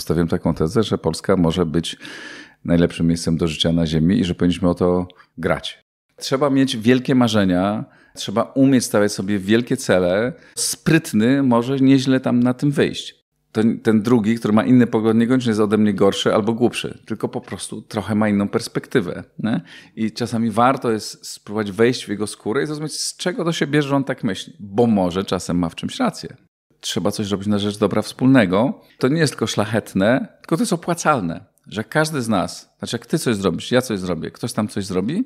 postawiłem taką tezę, że Polska może być najlepszym miejscem do życia na Ziemi i że powinniśmy o to grać. Trzeba mieć wielkie marzenia, trzeba umieć stawiać sobie wielkie cele. Sprytny może nieźle tam na tym wyjść. Ten, ten drugi, który ma inne poglądy, niekoniecznie jest ode mnie gorszy albo głupszy, tylko po prostu trochę ma inną perspektywę. Nie? I czasami warto jest spróbować wejść w jego skórę i zrozumieć, z czego to się bierze, że on tak myśli, bo może czasem ma w czymś rację trzeba coś robić na rzecz dobra wspólnego, to nie jest tylko szlachetne, tylko to jest opłacalne, że każdy z nas, znaczy jak ty coś zrobisz, ja coś zrobię, ktoś tam coś zrobi,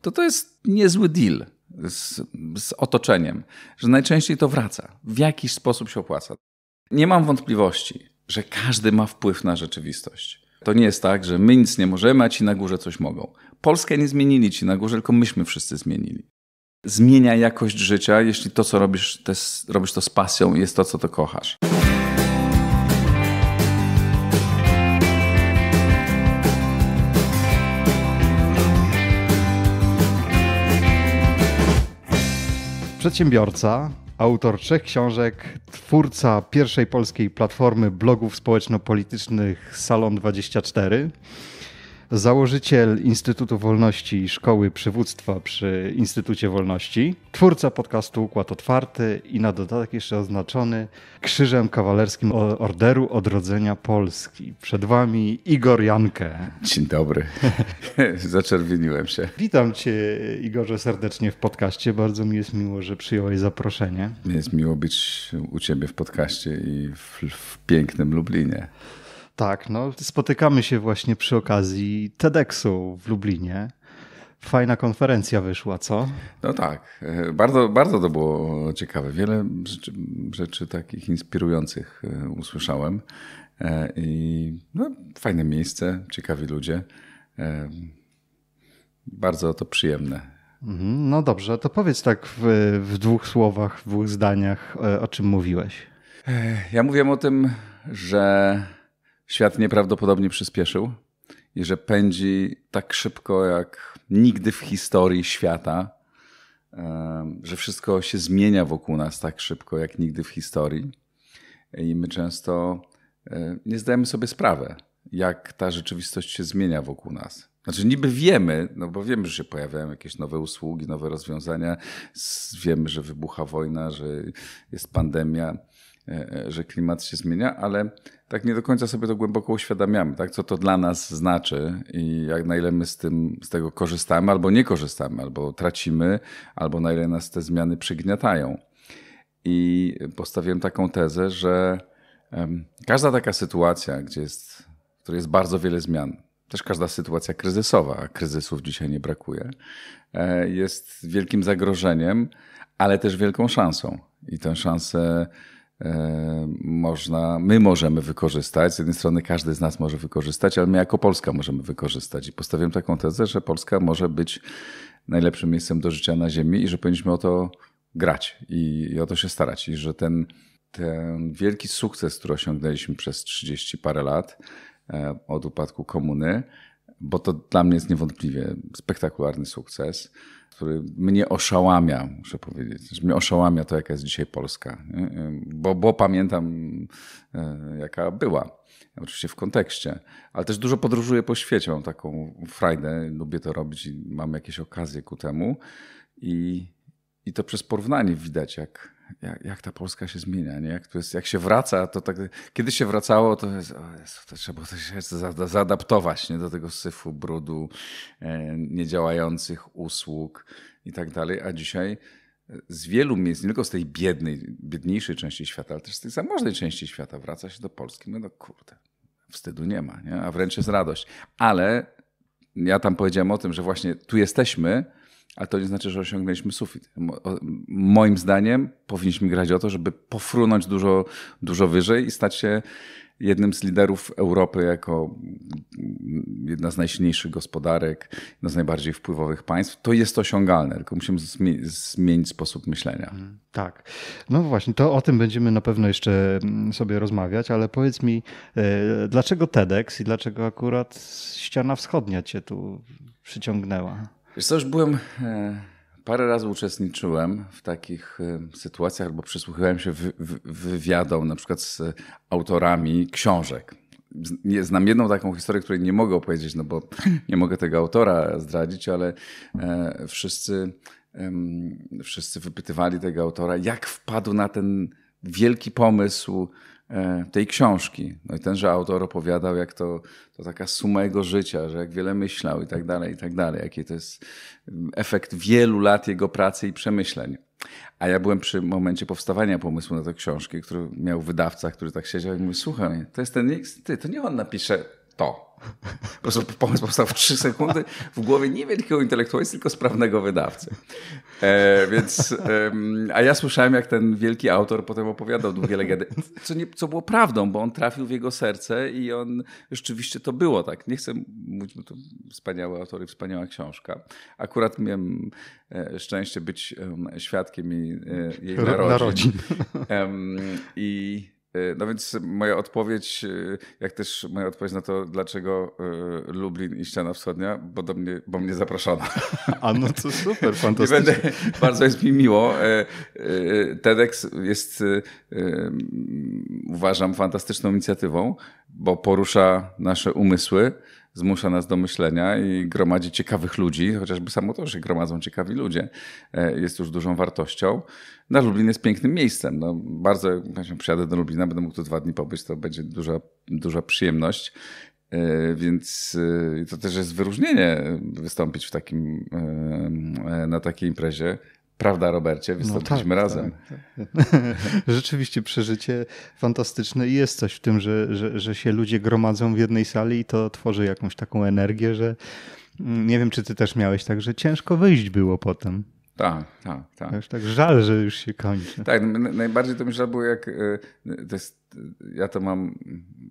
to to jest niezły deal z, z otoczeniem, że najczęściej to wraca, w jakiś sposób się opłaca. Nie mam wątpliwości, że każdy ma wpływ na rzeczywistość. To nie jest tak, że my nic nie możemy, a ci na górze coś mogą. Polskę nie zmienili ci na górze, tylko myśmy wszyscy zmienili zmienia jakość życia, jeśli to, co robisz, to jest, robisz to z pasją i jest to, co to kochasz. Przedsiębiorca, autor trzech książek, twórca pierwszej polskiej platformy blogów społeczno-politycznych Salon 24 założyciel Instytutu Wolności i Szkoły Przywództwa przy Instytucie Wolności, twórca podcastu Układ Otwarty i na dodatek jeszcze oznaczony Krzyżem Kawalerskim Orderu Odrodzenia Polski. Przed Wami Igor Jankę. Dzień dobry. Zaczerwieniłem się. Witam Cię, Igorze, serdecznie w podcaście. Bardzo mi jest miło, że przyjąłeś zaproszenie. Jest miło być u Ciebie w podcaście i w, w pięknym Lublinie. Tak, no spotykamy się właśnie przy okazji TEDxu w Lublinie. Fajna konferencja wyszła, co? No tak, e, bardzo, bardzo to było ciekawe. Wiele rzeczy, rzeczy takich inspirujących e, usłyszałem. E, I no, fajne miejsce, ciekawi ludzie. Bardzo to przyjemne. Mhm, no dobrze, to powiedz tak w, w, dwóch słowach, w dwóch zdaniach, o czym mówiłeś. Ja mówiłem o tym, że świat nieprawdopodobnie przyspieszył i że pędzi tak szybko jak nigdy w historii świata, że wszystko się zmienia wokół nas tak szybko jak nigdy w historii. I my często e, nie zdajemy sobie sprawy, jak ta rzeczywistość się zmienia wokół nas. Znaczy, niby wiemy, no bo wiemy, że się pojawiają jakieś nowe usługi, nowe rozwiązania, wiemy, że wybucha wojna, że jest pandemia, e, e, że klimat się zmienia, ale tak nie do końca sobie to głęboko uświadamiamy, tak? co to dla nas znaczy i jak na ile my z, tym, z tego korzystamy albo nie korzystamy, albo tracimy, albo na ile nas te zmiany przygniatają. I postawiłem taką tezę, że um, każda taka sytuacja, gdzie jest, w której jest bardzo wiele zmian, też każda sytuacja kryzysowa, a kryzysów dzisiaj nie brakuje, e, jest wielkim zagrożeniem, ale też wielką szansą. I tę szansę E, można, my możemy wykorzystać. Z jednej strony każdy z nas może wykorzystać, ale my jako Polska możemy wykorzystać. I postawiłem taką tezę, że Polska może być najlepszym miejscem do życia na Ziemi i że powinniśmy o to grać i, i o to się starać. I że ten, ten wielki sukces, który osiągnęliśmy przez 30 parę lat e, od upadku komuny, bo to dla mnie jest niewątpliwie spektakularny sukces który mnie oszałamia, muszę powiedzieć. Znaczy, mnie oszałamia to, jaka jest dzisiaj Polska, bo, bo pamiętam, e, jaka była. Oczywiście w kontekście, ale też dużo podróżuję po świecie. Mam taką frajdę, lubię to robić i mam jakieś okazje ku temu. I, i to przez porównanie widać, jak, jak, jak, ta Polska się zmienia, nie? Jak, to jest, jak się wraca, to tak, kiedy się wracało, to jest, Jezu, to trzeba to się zaadaptować, nie? Do tego syfu, brudu, e, niedziałających usług i tak dalej, a dzisiaj e, z wielu miejsc, nie tylko z tej biednej, biedniejszej części świata, ale też z tej zamożnej części świata wraca się do Polski. No, no kurde, wstydu nie ma, nie? a wręcz jest radość. Ale ja tam powiedziałem o tym, że właśnie tu jesteśmy, ale to nie znaczy, że osiągnęliśmy sufit. Moim zdaniem powinniśmy grać o to, żeby pofrunąć dużo, dużo wyżej i stać się jednym z liderów Europy jako jedna z najsilniejszych gospodarek, jedna z najbardziej wpływowych państw. To jest osiągalne, tylko musimy zmienić sposób myślenia. Mm, tak. No właśnie, to o tym będziemy na pewno jeszcze mm, sobie rozmawiać, ale powiedz mi, e, dlaczego TEDx i dlaczego akurat ściana wschodnia cię tu przyciągnęła? Wiesz co, już byłem, e, parę razy uczestniczyłem w takich e, sytuacjach, albo przysłuchiwałem się wywiadom na przykład z autorami książek. Znam jedną taką historię, której nie mogę opowiedzieć, no bo nie mogę tego autora zdradzić, ale e, wszyscy, wszyscy wypytywali tego autora, jak wpadł na ten wielki pomysł E, tej książki. No i tenże autor opowiadał, jak to, to taka suma jego życia, że jak wiele myślał i tak dalej, i tak dalej. Jaki to jest mm, efekt wielu lat jego pracy i przemyśleń. A ja byłem przy momencie powstawania pomysłu na tę książkę, który miał wydawca, który tak siedział i mówił, słuchaj, to jest ten, ty, to nie on napisze to. Po prostu pomysł powstał w trzy sekundy w głowie niewielkiego intelektualisty, tylko sprawnego wydawcy. E, więc, e, a ja słyszałem, jak ten wielki autor potem opowiadał długie legendy, co, nie, co było prawdą, bo on trafił w jego serce i on rzeczywiście to było tak. Nie chcę mówić, bo to wspaniały autor i wspaniała książka. Akurat miałem e, szczęście być świadkiem e, jej, narodzin. narodzin. I E, no więc moja odpowiedź, e, jak też moja odpowiedź na to, dlaczego e, Lublin i Ściana Wschodnia, bo, do mnie, bo mnie zaproszono. A no to super, fantastycznie. Będę, bardzo jest mi miło. TEDx jest, uważam, fantastyczną inicjatywą, bo porusza nasze umysły, zmusza nas do myślenia i gromadzi ciekawych ludzi, chociażby samo to, że gromadzą ciekawi ludzie, e, jest już dużą wartością. Na no, Lublin jest pięknym miejscem. No, bardzo, jak przyjadę do Lublina, będę mógł tu dwa dni pobyć, to będzie duża, duża przyjemność. E, więc e, to też jest wyróżnienie wystąpić w takim, na takiej imprezie, Prawda, Robercie? Wystąpiliśmy no tak, razem. Tak, tak. Rzeczywiście przeżycie fantastyczne i jest coś w tym, że, że, że się ludzie gromadzą w jednej sali i to tworzy jakąś taką energię, że mm, nie wiem, czy ty też miałeś tak, że ciężko wyjść było potem. Tak, tak, tak. Już tak żal, że już się kończy. Tak, najbardziej to mi żal było jak, y, to jest, y, ja to mam,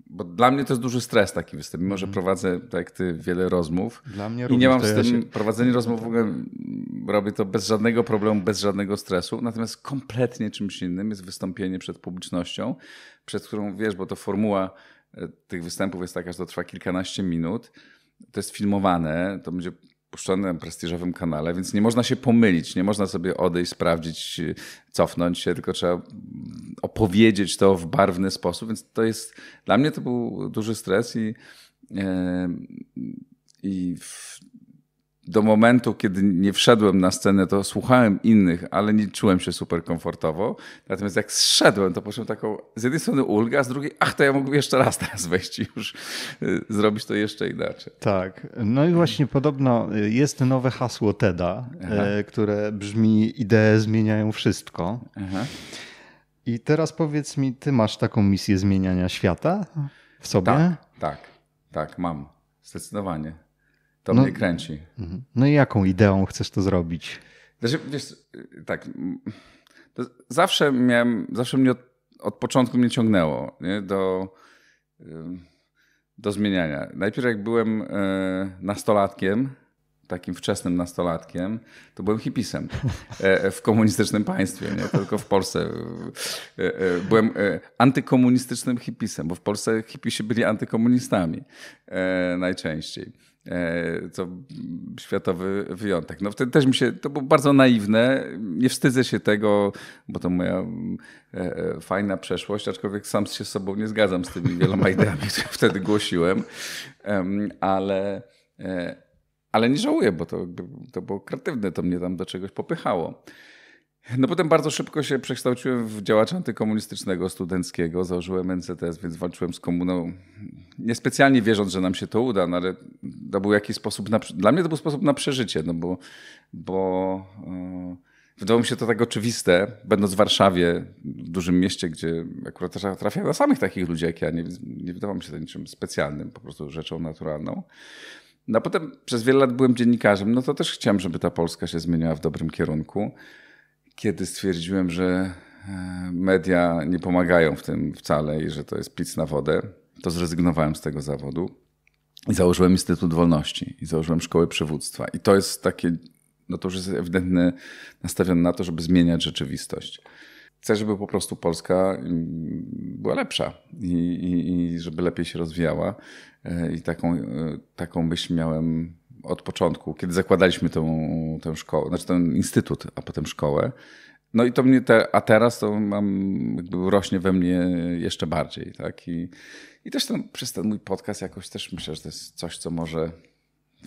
bo dla mnie to jest duży stres taki występ, mimo że mhm. prowadzę, tak jak ty, wiele rozmów. Dla mnie również. I nie mam z tym, ja się... prowadzenie rozmów w ogóle mm, robię to bez żadnego problemu, bez żadnego stresu, natomiast kompletnie czymś innym jest wystąpienie przed publicznością, przed którą, wiesz, bo to formuła e, tych występów jest taka, że to trwa kilkanaście minut, to jest filmowane, to będzie puszczonym prestiżowym kanale, więc nie można się pomylić, nie można sobie odejść, sprawdzić, cofnąć się, tylko trzeba opowiedzieć to w barwny sposób, więc to jest, dla mnie to był duży stres i, e, i w, do momentu, kiedy nie wszedłem na scenę, to słuchałem innych, ale nie czułem się super komfortowo. Natomiast jak zszedłem, to poczułem taką z jednej strony ulgę, a z drugiej, ach, to ja mógłbym jeszcze raz teraz wejść i już y, zrobić to jeszcze inaczej. Tak. No i właśnie podobno y, jest nowe hasło TEDa, Aha. Y, które brzmi idee zmieniają wszystko. Aha. I teraz powiedz mi, ty masz taką misję zmieniania świata w sobie? Tak, tak, tak mam. Zdecydowanie. To no, mnie kręci. Mhm. No i jaką ideą chcesz to zrobić? Znaczy, wiesz, tak, zawsze miałem, zawsze mnie od, od początku mnie ciągnęło nie? do... do zmieniania. Najpierw jak byłem e, nastolatkiem, takim wczesnym nastolatkiem, to byłem hipisem e, w komunistycznym państwie, nie tylko w Polsce. E, byłem antykomunistycznym hipisem, bo w Polsce hipisi byli antykomunistami najczęściej. E, co światowy wyjątek. No wtedy też mi się, to było bardzo naiwne, nie wstydzę się tego, bo to moja e, e, fajna przeszłość, aczkolwiek sam się z sobą nie zgadzam z tymi wieloma ideami, które wtedy głosiłem, ale, ale nie żałuję, bo to, to było kreatywne, to mnie tam do czegoś popychało. No potem bardzo szybko się przekształciłem w działacza antykomunistycznego, studenckiego. Założyłem NCTS, więc walczyłem z komuną, niespecjalnie wierząc, że nam się to uda, no ale to był jakiś sposób, na, dla mnie to był sposób na przeżycie, no bo, bo yy, e, wydawało mi się to tak oczywiste, będąc w Warszawie, w dużym mieście, gdzie akurat trafiałem na samych takich ludzi jak ja, nie, nie wydawało mi się to niczym specjalnym, po prostu rzeczą naturalną. No a potem przez wiele lat byłem dziennikarzem, no to też chciałem, żeby ta Polska się zmieniała w dobrym kierunku kiedy stwierdziłem, że e, media nie pomagają w tym wcale i że to jest pic na wodę, to zrezygnowałem z tego zawodu i założyłem Instytut Wolności i założyłem Szkołę Przywództwa. I to jest takie, no to już jest ewidentne nastawione na to, żeby zmieniać rzeczywistość. Chcę, żeby po prostu Polska mm, była lepsza i, i, i żeby lepiej się rozwijała. E, I taką, e, taką myśl miałem od początku, kiedy zakładaliśmy tę, tę szkołę, znaczy ten instytut, a potem szkołę. No i to mnie, te, a teraz to mam, jakby rośnie we mnie jeszcze bardziej, tak? I, i też ten, przez ten mój podcast jakoś też myślę, że to jest coś, co może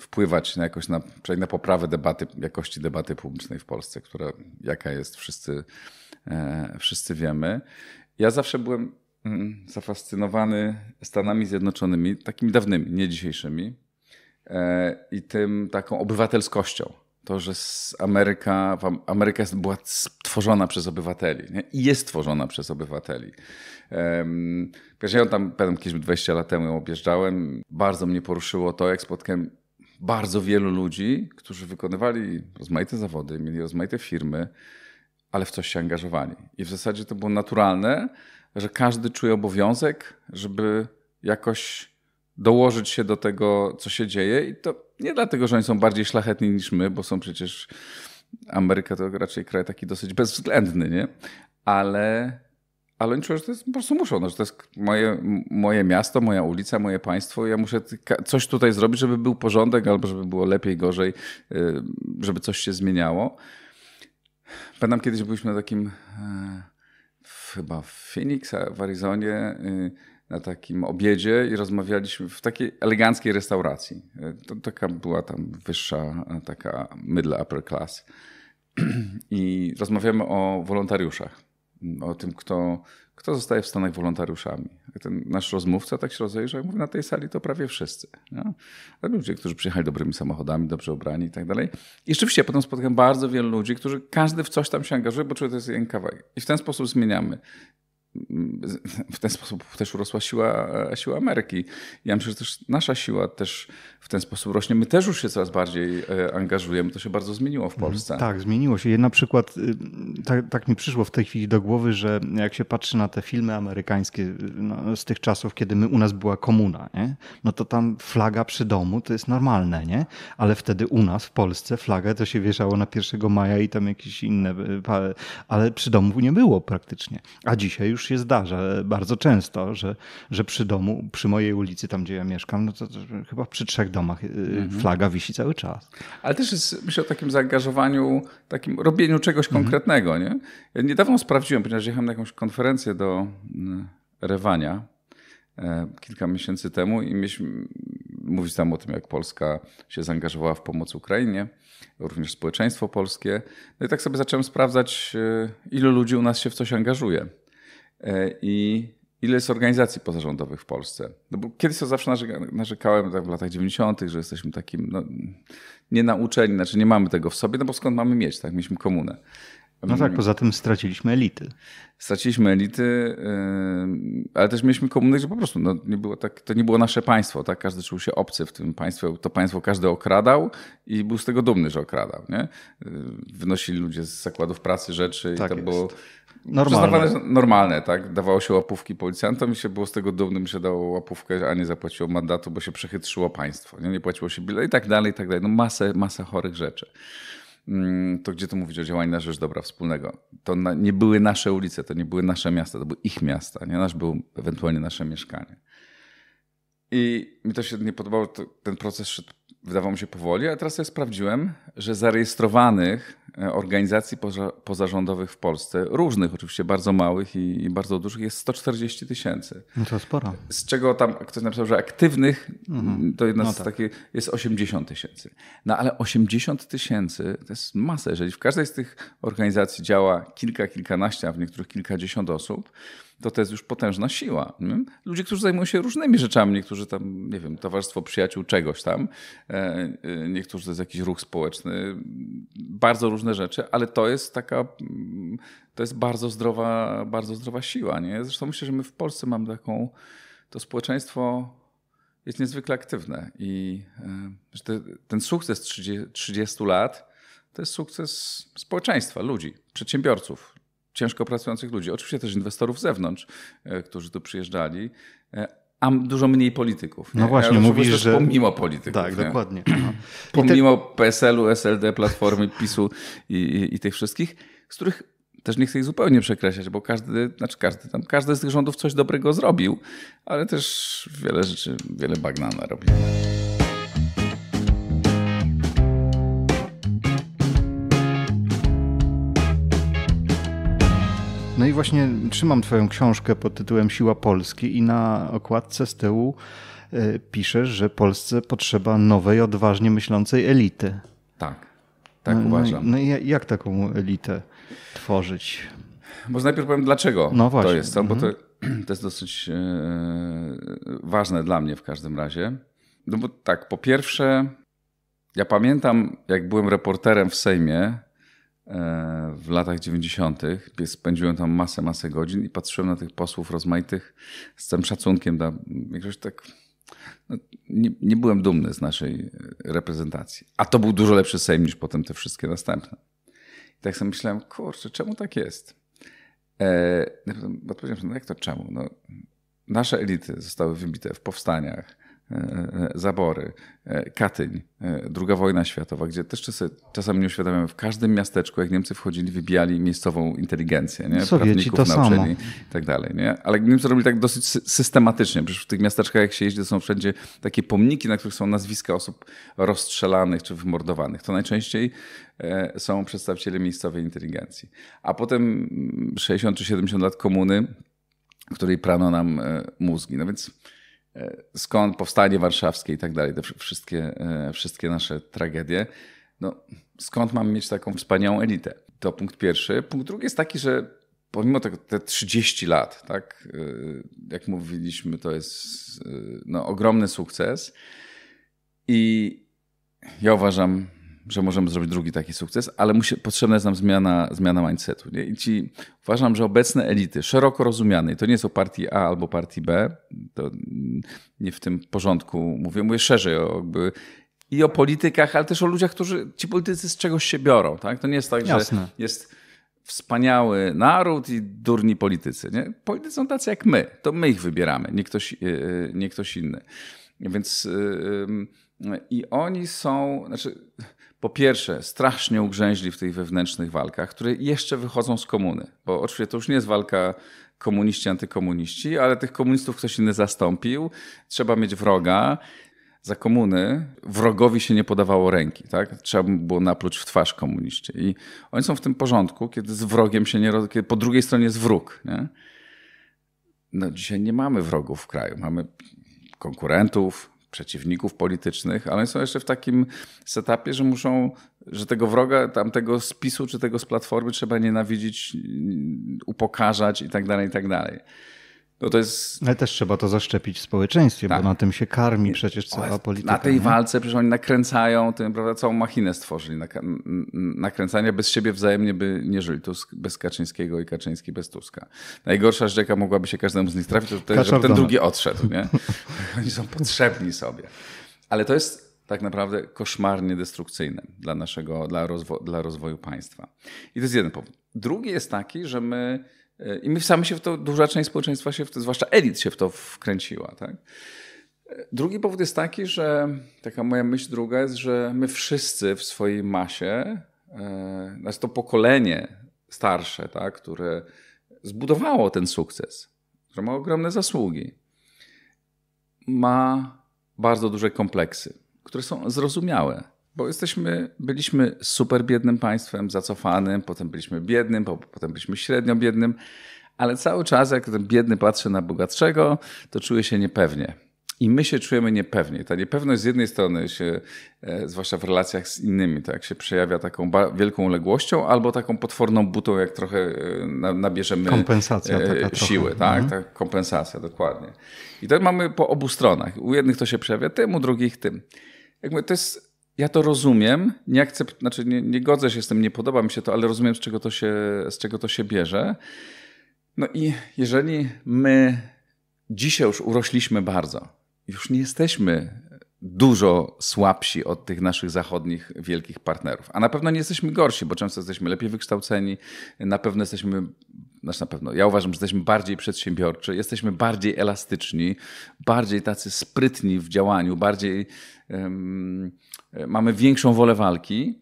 wpływać na jakoś na, na poprawę debaty, jakości debaty publicznej w Polsce, która jaka jest, wszyscy, e, wszyscy wiemy. Ja zawsze byłem mm, zafascynowany Stanami Zjednoczonymi, takimi dawnymi, nie dzisiejszymi, E, i tym taką obywatelskością. To, że Ameryka, Ameryka była stworzona przez obywateli nie? i jest stworzona przez obywateli. Wiesz, ja tam pewnie jakieś 20 lat temu objeżdżałem. Bardzo mnie poruszyło to, jak spotkałem bardzo wielu ludzi, którzy wykonywali rozmaite zawody, mieli rozmaite firmy, ale w coś się angażowali. I w zasadzie to było naturalne, że każdy czuje obowiązek, żeby jakoś dołożyć się do tego, co się dzieje. I to nie dlatego, że oni są bardziej szlachetni niż my, bo są przecież. Ameryka to raczej kraj taki dosyć bezwzględny, nie? Ale, ale oni czują, że to jest, po prostu muszą, no, że to jest moje, moje miasto, moja ulica, moje państwo. Ja muszę coś tutaj zrobić, żeby był porządek, albo żeby było lepiej, gorzej, y, żeby coś się zmieniało. Pamiętam kiedyś byliśmy na takim, e, chyba w Phoenix, w Arizonie y, na takim obiedzie i rozmawialiśmy w takiej eleganckiej restauracji. To taka była tam wyższa, taka middle upper class. I rozmawiamy o wolontariuszach, o tym, kto, kto zostaje w Stanach wolontariuszami. Ten nasz rozmówca tak się rozejrzał i mówi, na tej sali to prawie wszyscy. No? Ludzie, którzy przyjechali dobrymi samochodami, dobrze ubrani i tak dalej. I rzeczywiście potem spotkałem bardzo wielu ludzi, którzy każdy w coś tam się angażuje, bo czuje, to jest jeden kawałek. I w ten sposób zmieniamy w ten sposób też urosła siła, e, siła Ameryki. Ja myślę, że też nasza siła też w ten sposób rośnie. My też już się coraz bardziej e, angażujemy. To się bardzo zmieniło w Polsce. Tak, zmieniło się. na przykład, y, tak, tak mi przyszło w tej chwili do głowy, że jak się patrzy na te filmy amerykańskie y, no, z tych czasów, kiedy my, u nas była komuna, nie? no to tam flaga przy domu to jest normalne, nie? Ale wtedy u nas w Polsce flagę to się wieszało na 1 maja i tam jakieś inne, y, ale przy domu nie było praktycznie. A dzisiaj już się zdarza bardzo często, że, że przy domu, przy mojej ulicy, tam gdzie ja mieszkam, no to, to chyba przy trzech domach y, mhm. flaga wisi cały czas. Ale też jest, myślę o takim zaangażowaniu, takim robieniu czegoś mhm. konkretnego, nie? Ja niedawno sprawdziłem, ponieważ jechałem na jakąś konferencję do y, Rewania e, kilka miesięcy temu i mieliśmy mówić tam o tym, jak Polska się zaangażowała w pomoc Ukrainie, również społeczeństwo polskie. No i tak sobie zacząłem sprawdzać, y, ilu ludzi u nas się w coś angażuje. E, i ile jest organizacji pozarządowych w Polsce. No bo kiedyś to zawsze narzekałem tak w latach 90., że jesteśmy takim no, nienauczeni, znaczy nie mamy tego w sobie, no bo skąd mamy mieć, tak? Mieliśmy komunę. No tak, poza tym straciliśmy elity. Straciliśmy elity, e, ale też mieliśmy komuny, że po prostu no, nie było tak, to nie było nasze państwo, tak? Każdy czuł się obcy w tym państwie. To państwo każdy okradał i był z tego dumny, że okradał. Nie? E, wynosili ludzie z zakładów pracy rzeczy tak i to jest. było normalne. Przyznawane, normalne, tak? Dawało się łapówki policjantom i się było z tego dumnym, się dało łapówkę, a nie zapłaciło mandatu, bo się przechytrzyło państwo. Nie, nie płaciło się bilet i tak dalej, i tak dalej. No masę, masę chorych rzeczy. Mm, to gdzie tu mówić o działaniu na rzecz dobra wspólnego? To na, nie były nasze ulice, to nie były nasze miasta, to były ich miasta, nie nasz był ewentualnie nasze mieszkanie. I mi to się nie podobało, ten proces szedł, wydawał mi się powoli, a teraz ja sprawdziłem, że zarejestrowanych E, organizacji pozarządowych w Polsce, różnych oczywiście, bardzo małych i, bardzo dużych, jest 140 tysięcy. No to sporo. Z czego tam ktoś napisał, że aktywnych mhm. to jedna no z tak. takich jest 80 tysięcy. No ale 80 tysięcy to jest masa. Jeżeli w każdej z tych organizacji działa kilka, kilkanaście, a w niektórych kilkadziesiąt osób, to to jest już potężna siła. Nie? Mm? Ludzie, którzy zajmują się różnymi rzeczami, niektórzy tam, nie wiem, Towarzystwo Przyjaciół czegoś tam, e, e, niektórzy to jest jakiś ruch społeczny, bardzo różne rzeczy, ale to jest taka, mm, to jest bardzo zdrowa, bardzo zdrowa siła. Nie? Zresztą myślę, że my w Polsce mamy taką, to społeczeństwo jest niezwykle aktywne i e, ten sukces 30, 30 lat to jest sukces społeczeństwa, ludzi, przedsiębiorców, ciężko pracujących ludzi. Oczywiście też inwestorów z zewnątrz, e, którzy tu przyjeżdżali, e, a dużo mniej polityków. No nie? No właśnie, ja mówisz, że... Pomimo polityków. Tak, nie? dokładnie. No. Pomimo te... PSL-u, SLD, Platformy, PiSu i, i, i tych wszystkich, z których też nie chcę ich zupełnie przekreślać, bo każdy, znaczy każdy, tam każdy z tych rządów coś dobrego zrobił, ale też wiele rzeczy, wiele bagna robił. No i właśnie trzymam twoją książkę pod tytułem Siła Polski i na okładce z tyłu e, piszesz, że Polsce potrzeba nowej, odważnie myślącej elity. Tak, tak no, uważam. No, i jak taką elitę tworzyć? Może najpierw powiem dlaczego no właśnie. to jest, co? bo to, mhm. to jest dosyć e, ważne dla mnie w każdym razie. No bo tak, po pierwsze, ja pamiętam, jak byłem reporterem w Sejmie, w latach 90. Spędziłem tam masę, masę godzin i patrzyłem na tych posłów rozmaitych z tym szacunkiem. Dla, jakoś tak, no, nie, nie, byłem dumny z naszej reprezentacji. A to był dużo lepszy Sejm niż potem te wszystkie następne. I tak sobie myślałem, kurczę, czemu tak jest? Eee, odpowiedziałem, no jak to czemu? No, nasze elity zostały wybite w powstaniach, E, e, zabory, e, Katyń, II wojna światowa, gdzie też czasem, nie uświadamiamy, w każdym miasteczku, jak Niemcy wchodzili, wybijali miejscową inteligencję, nie? Sowieci to samo. i tak dalej. Nie? Ale Niemcy robili tak dosyć systematycznie. Przecież w tych miasteczkach, jak się jeździ, to są wszędzie takie pomniki, na których są nazwiska osób rozstrzelanych czy wymordowanych. To najczęściej są przedstawiciele miejscowej inteligencji. A potem 60 czy 70 lat komuny, której prano nam mózgi. No więc E, skąd powstanie warszawskie i tak dalej, te wszystkie, e, wszystkie nasze tragedie. No, skąd mam mieć taką wspaniałą elitę? To punkt pierwszy. Punkt drugi jest taki, że pomimo tego, te 30 lat, tak, e, jak mówiliśmy, to jest no, ogromny sukces. I ja uważam, że możemy zrobić drugi taki sukces, ale musi, potrzebna jest nam zmiana, zmiana mindsetu. Nie? I ci, uważam, że obecne elity, szeroko rozumiane, i to nie są partii A albo partii B, to nie w tym porządku mówię, mówię szerzej o jakby i o politykach, ale też o ludziach, którzy ci politycy z czegoś się biorą. Tak? To nie jest tak, Jasne. że jest wspaniały naród i durni politycy. Nie? Politycy są tacy jak my. To my ich wybieramy, nie ktoś, e, e, nie ktoś inny. Więc e, i oni są, znaczy po pierwsze, strasznie ugrzęźli w tych wewnętrznych walkach, które jeszcze wychodzą z komuny, bo oczywiście to już nie jest walka komuniści, antykomuniści, ale tych komunistów ktoś inny zastąpił, trzeba mieć wroga. Za komuny wrogowi się nie podawało ręki, tak? Trzeba było napluć w twarz komuniści. I oni są w tym porządku, kiedy z wrogiem się nie... Kiedy po drugiej stronie jest wróg, nie? No dzisiaj nie mamy wrogów w kraju, mamy konkurentów, przeciwników politycznych, ale są jeszcze w takim setupie, że muszą, że tego wroga, tamtego z czy tego z Platformy trzeba nienawidzić, upokarzać i tak dalej, i tak dalej. No to jest... Ale też trzeba to zaszczepić w społeczeństwie, tak. bo na tym się karmi przecież cała jest, polityka. Na tej nie? walce przecież oni nakręcają, tym, prawda, całą machinę stworzyli nakręcania. Bez siebie wzajemnie by nie żyli. Tusk bez Kaczyńskiego i Kaczyński bez Tuska. Najgorsza jaka mogłaby się każdemu z nich trafić, to jest, ten drugi odszedł. Nie? oni są potrzebni sobie. Ale to jest tak naprawdę koszmarnie destrukcyjne dla naszego, dla, rozwo dla rozwoju państwa. I to jest jeden powód. Drugi jest taki, że my i my sami się w to, duża część społeczeństwa się w to, zwłaszcza elit się w to wkręciła. Tak? Drugi powód jest taki, że taka moja myśl druga jest, że my wszyscy w swojej masie, e, nasz znaczy to pokolenie starsze, tak, które zbudowało ten sukces, które ma ogromne zasługi, ma bardzo duże kompleksy, które są zrozumiałe. Bo jesteśmy, byliśmy super biednym państwem, zacofanym, potem byliśmy biednym, potem byliśmy średnio biednym, ale cały czas, jak ten biedny patrzy na bogatszego, to czuje się niepewnie. I my się czujemy niepewnie. Ta niepewność z jednej strony się, e, zwłaszcza w relacjach z innymi, tak się przejawia taką wielką uległością albo taką potworną butą, jak trochę e, nabierzemy kompensacja e, siły. Tak, mhm. tak, kompensacja, dokładnie. I to mamy po obu stronach. U jednych to się przejawia tym, u drugich tym. Jakby to jest ja to rozumiem, nie akcept, znaczy nie, nie godzę się z tym, nie podoba mi się to, ale rozumiem, z czego to się, z czego to się bierze. No i jeżeli my dzisiaj już urośliśmy bardzo, już nie jesteśmy dużo słabsi od tych naszych zachodnich wielkich partnerów. A na pewno nie jesteśmy gorsi, bo często jesteśmy lepiej wykształceni, na pewno jesteśmy, znaczy na pewno, ja uważam, że jesteśmy bardziej przedsiębiorczy, jesteśmy bardziej elastyczni, bardziej tacy sprytni w działaniu, bardziej. E, mamy większą wolę walki,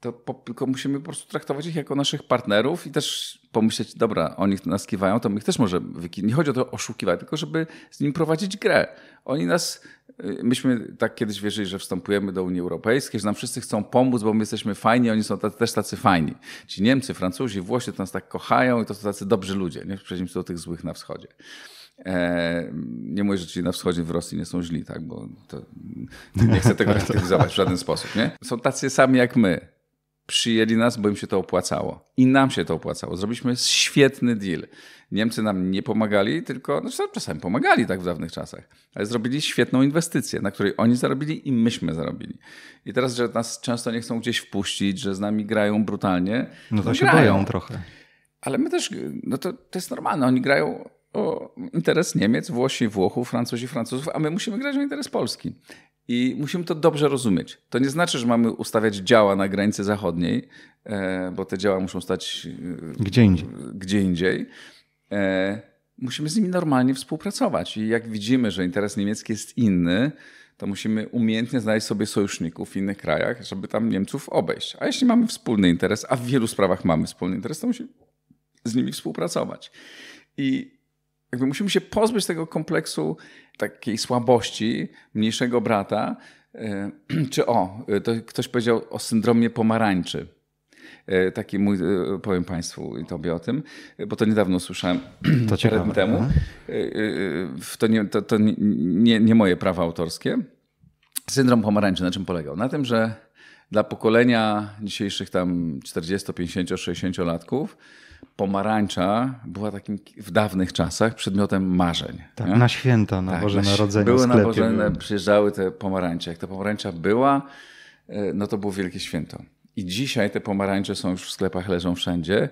to po, tylko musimy po prostu traktować ich jako naszych partnerów i też pomyśleć, dobra, oni nas kiwają, to my ich też może Nie chodzi o to oszukiwać, tylko żeby z nim prowadzić grę. Oni nas, y, myśmy tak kiedyś wierzyli, że wstępujemy do Unii Europejskiej, że nam wszyscy chcą pomóc, bo my jesteśmy fajni, oni są tacy, też tacy fajni. Ci Niemcy, Francuzi, Włosi to nas tak kochają i to są tacy dobrzy ludzie, nie? w przeciwieństwie do tych złych na wschodzie. E, nie mówię, że ci na wschodzie w Rosji nie są źli, tak? bo nie chcę tego krytykować w żaden sposób. Nie? Są tacy sami jak my. Przyjęli nas, bo im się to opłacało. I nam się to opłacało. Zrobiliśmy świetny deal. Niemcy nam nie pomagali, tylko no, czasami pomagali tak w dawnych czasach, ale zrobili świetną inwestycję, na której oni zarobili i myśmy zarobili. I teraz, że nas często nie chcą gdzieś wpuścić, że z nami grają brutalnie. No to, to się grają. boją trochę. Ale my też, no to, to jest normalne. Oni grają o interes Niemiec, Włosi, Włochów, Francuzi, Francuzów, a my musimy grać o interes Polski. I musimy to dobrze rozumieć. To nie znaczy, że mamy ustawiać działa na granicy zachodniej, e, bo te działa muszą stać e, gdzie indziej. Gdzie indziej. E, musimy z nimi normalnie współpracować. I jak widzimy, że interes niemiecki jest inny, to musimy umiejętnie znaleźć sobie sojuszników w innych krajach, żeby tam Niemców obejść. A jeśli mamy wspólny interes, a w wielu sprawach mamy wspólny interes, to musimy z nimi współpracować. I jakby musimy się pozbyć tego kompleksu takiej słabości mniejszego brata. E, czy o, e, ktoś powiedział o syndromie pomarańczy. E, taki mój, powiem Państwu i Tobie o tym, bo to niedawno słyszałem to parę dni temu. To, nie, to, to nie, nie moje prawa autorskie. Syndrom pomarańczy na czym polegał? Na tym, że dla pokolenia dzisiejszych tam 40, 50, 60 latków pomarańcza była takim w dawnych czasach przedmiotem marzeń. Tak, nie? na święta, na tak, Boże Narodzenie. Były na Boże, przyjeżdżały te pomarańcze. Jak ta pomarańcza była, e, no to było wielkie święto. I dzisiaj te pomarańcze są już w sklepach, leżą wszędzie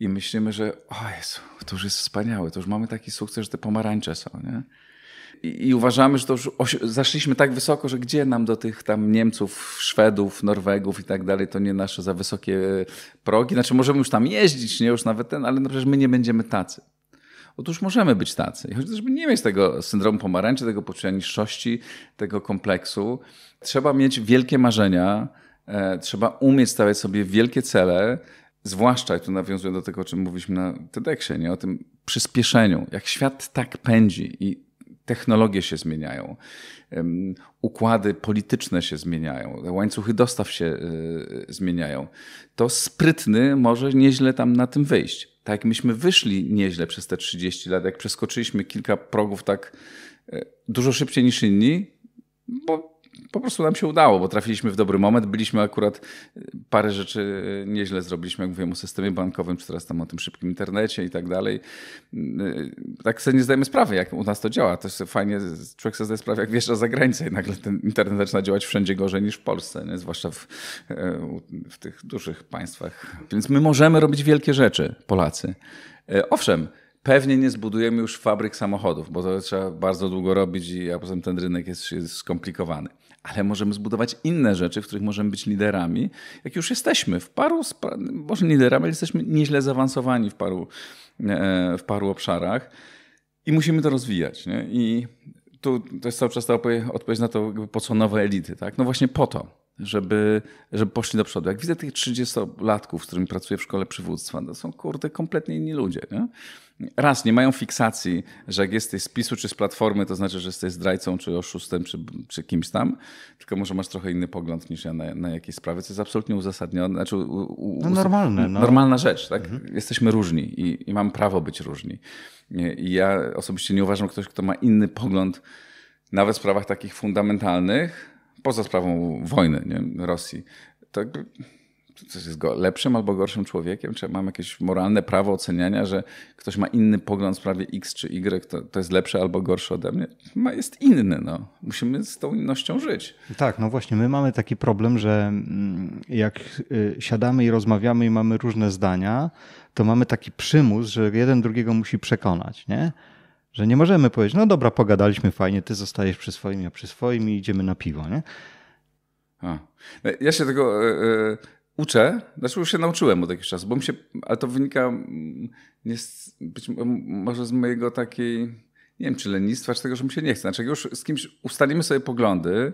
i myślimy, że o Jezu, to już jest wspaniałe, to już mamy taki sukces, że te pomarańcze są. Nie? i, uważamy, że to już zaszliśmy tak wysoko, że gdzie nam do tych tam Niemców, Szwedów, Norwegów i tak dalej, to nie nasze za wysokie e, progi. Znaczy możemy już tam jeździć, nie już nawet ten, ale no przecież my nie będziemy tacy. Otóż możemy być tacy. I chociażby nie mieć tego syndromu pomarańczy, tego poczucia niższości, tego kompleksu, trzeba mieć wielkie marzenia, e, trzeba umieć stawiać sobie wielkie cele, zwłaszcza, i tu nawiązuję do tego, o czym mówiliśmy na TEDxie, nie? o tym przyspieszeniu, jak świat tak pędzi i technologie się zmieniają, układy polityczne się zmieniają, łańcuchy dostaw się e, zmieniają, to sprytny może nieźle tam na tym wyjść. Tak jak myśmy wyszli nieźle przez te 30 lat, jak przeskoczyliśmy kilka progów tak e, dużo szybciej niż inni, bo po prostu nam się udało, bo trafiliśmy w dobry moment. Byliśmy akurat, y, parę rzeczy y, nieźle zrobiliśmy, jak mówiłem o systemie bankowym, czy teraz tam o tym szybkim internecie i tak dalej. Y, tak sobie nie zdajemy sprawy, jak u nas to działa. To jest fajnie, człowiek sobie zdaje sprawę, jak wjeżdża za granicę i nagle ten internet zaczyna działać wszędzie gorzej niż w Polsce, nie? zwłaszcza w, w tych dużych państwach. Więc my możemy robić wielkie rzeczy, Polacy. Owszem, Pewnie nie zbudujemy już fabryk samochodów, bo to trzeba bardzo długo robić, i, a potem ten rynek jest, jest skomplikowany ale możemy zbudować inne rzeczy, w których możemy być liderami, jak już jesteśmy w paru, może liderami, ale jesteśmy nieźle zaawansowani w paru, e, w paru obszarach i musimy to rozwijać. Nie? I tu to jest cały czas ta odpowiedź na to, po co nowe elity. Tak? No właśnie po to żeby, żeby poszli do przodu. Jak widzę tych 30-latków, z którymi pracuję w szkole przywództwa, to no są kurde kompletnie inni ludzie. Nie? Raz, nie mają fiksacji, że jak jesteś z PiSu czy z Platformy, to znaczy, że jesteś zdrajcą czy oszustem czy, czy kimś tam, tylko może masz trochę inny pogląd niż ja na, na jakieś sprawy, co jest absolutnie uzasadnione. Znaczy, u, u, no normalne. No. Normalna rzecz. Tak? Mhm. Jesteśmy różni i, i mamy prawo być różni. I ja osobiście nie uważam, że ktoś, kto ma inny pogląd, nawet w sprawach takich fundamentalnych, poza sprawą wojny nie? Rosji, to coś jest go lepszym albo gorszym człowiekiem? Czy mam jakieś moralne prawo oceniania, że ktoś ma inny pogląd w sprawie X czy Y, to, to jest lepsze albo gorsze ode mnie? Ma, jest inny, no. Musimy z tą innością żyć. Tak, no właśnie, my mamy taki problem, że mm, jak y, siadamy i rozmawiamy i mamy różne zdania, to mamy taki przymus, że jeden drugiego musi przekonać, nie? Że nie możemy powiedzieć, no dobra, pogadaliśmy fajnie, ty zostajesz przy swoim, ja przy swoim i idziemy na piwo, nie? A. No, ja się tego e, e, uczę, znaczy już się nauczyłem od jakiegoś czasu, bo mi się, ale to wynika mm, nie z, być może z mojego takiej, nie wiem, czy lenistwa, czy tego, że mi się nie chce. Znaczy, jak już z kimś ustalimy sobie poglądy,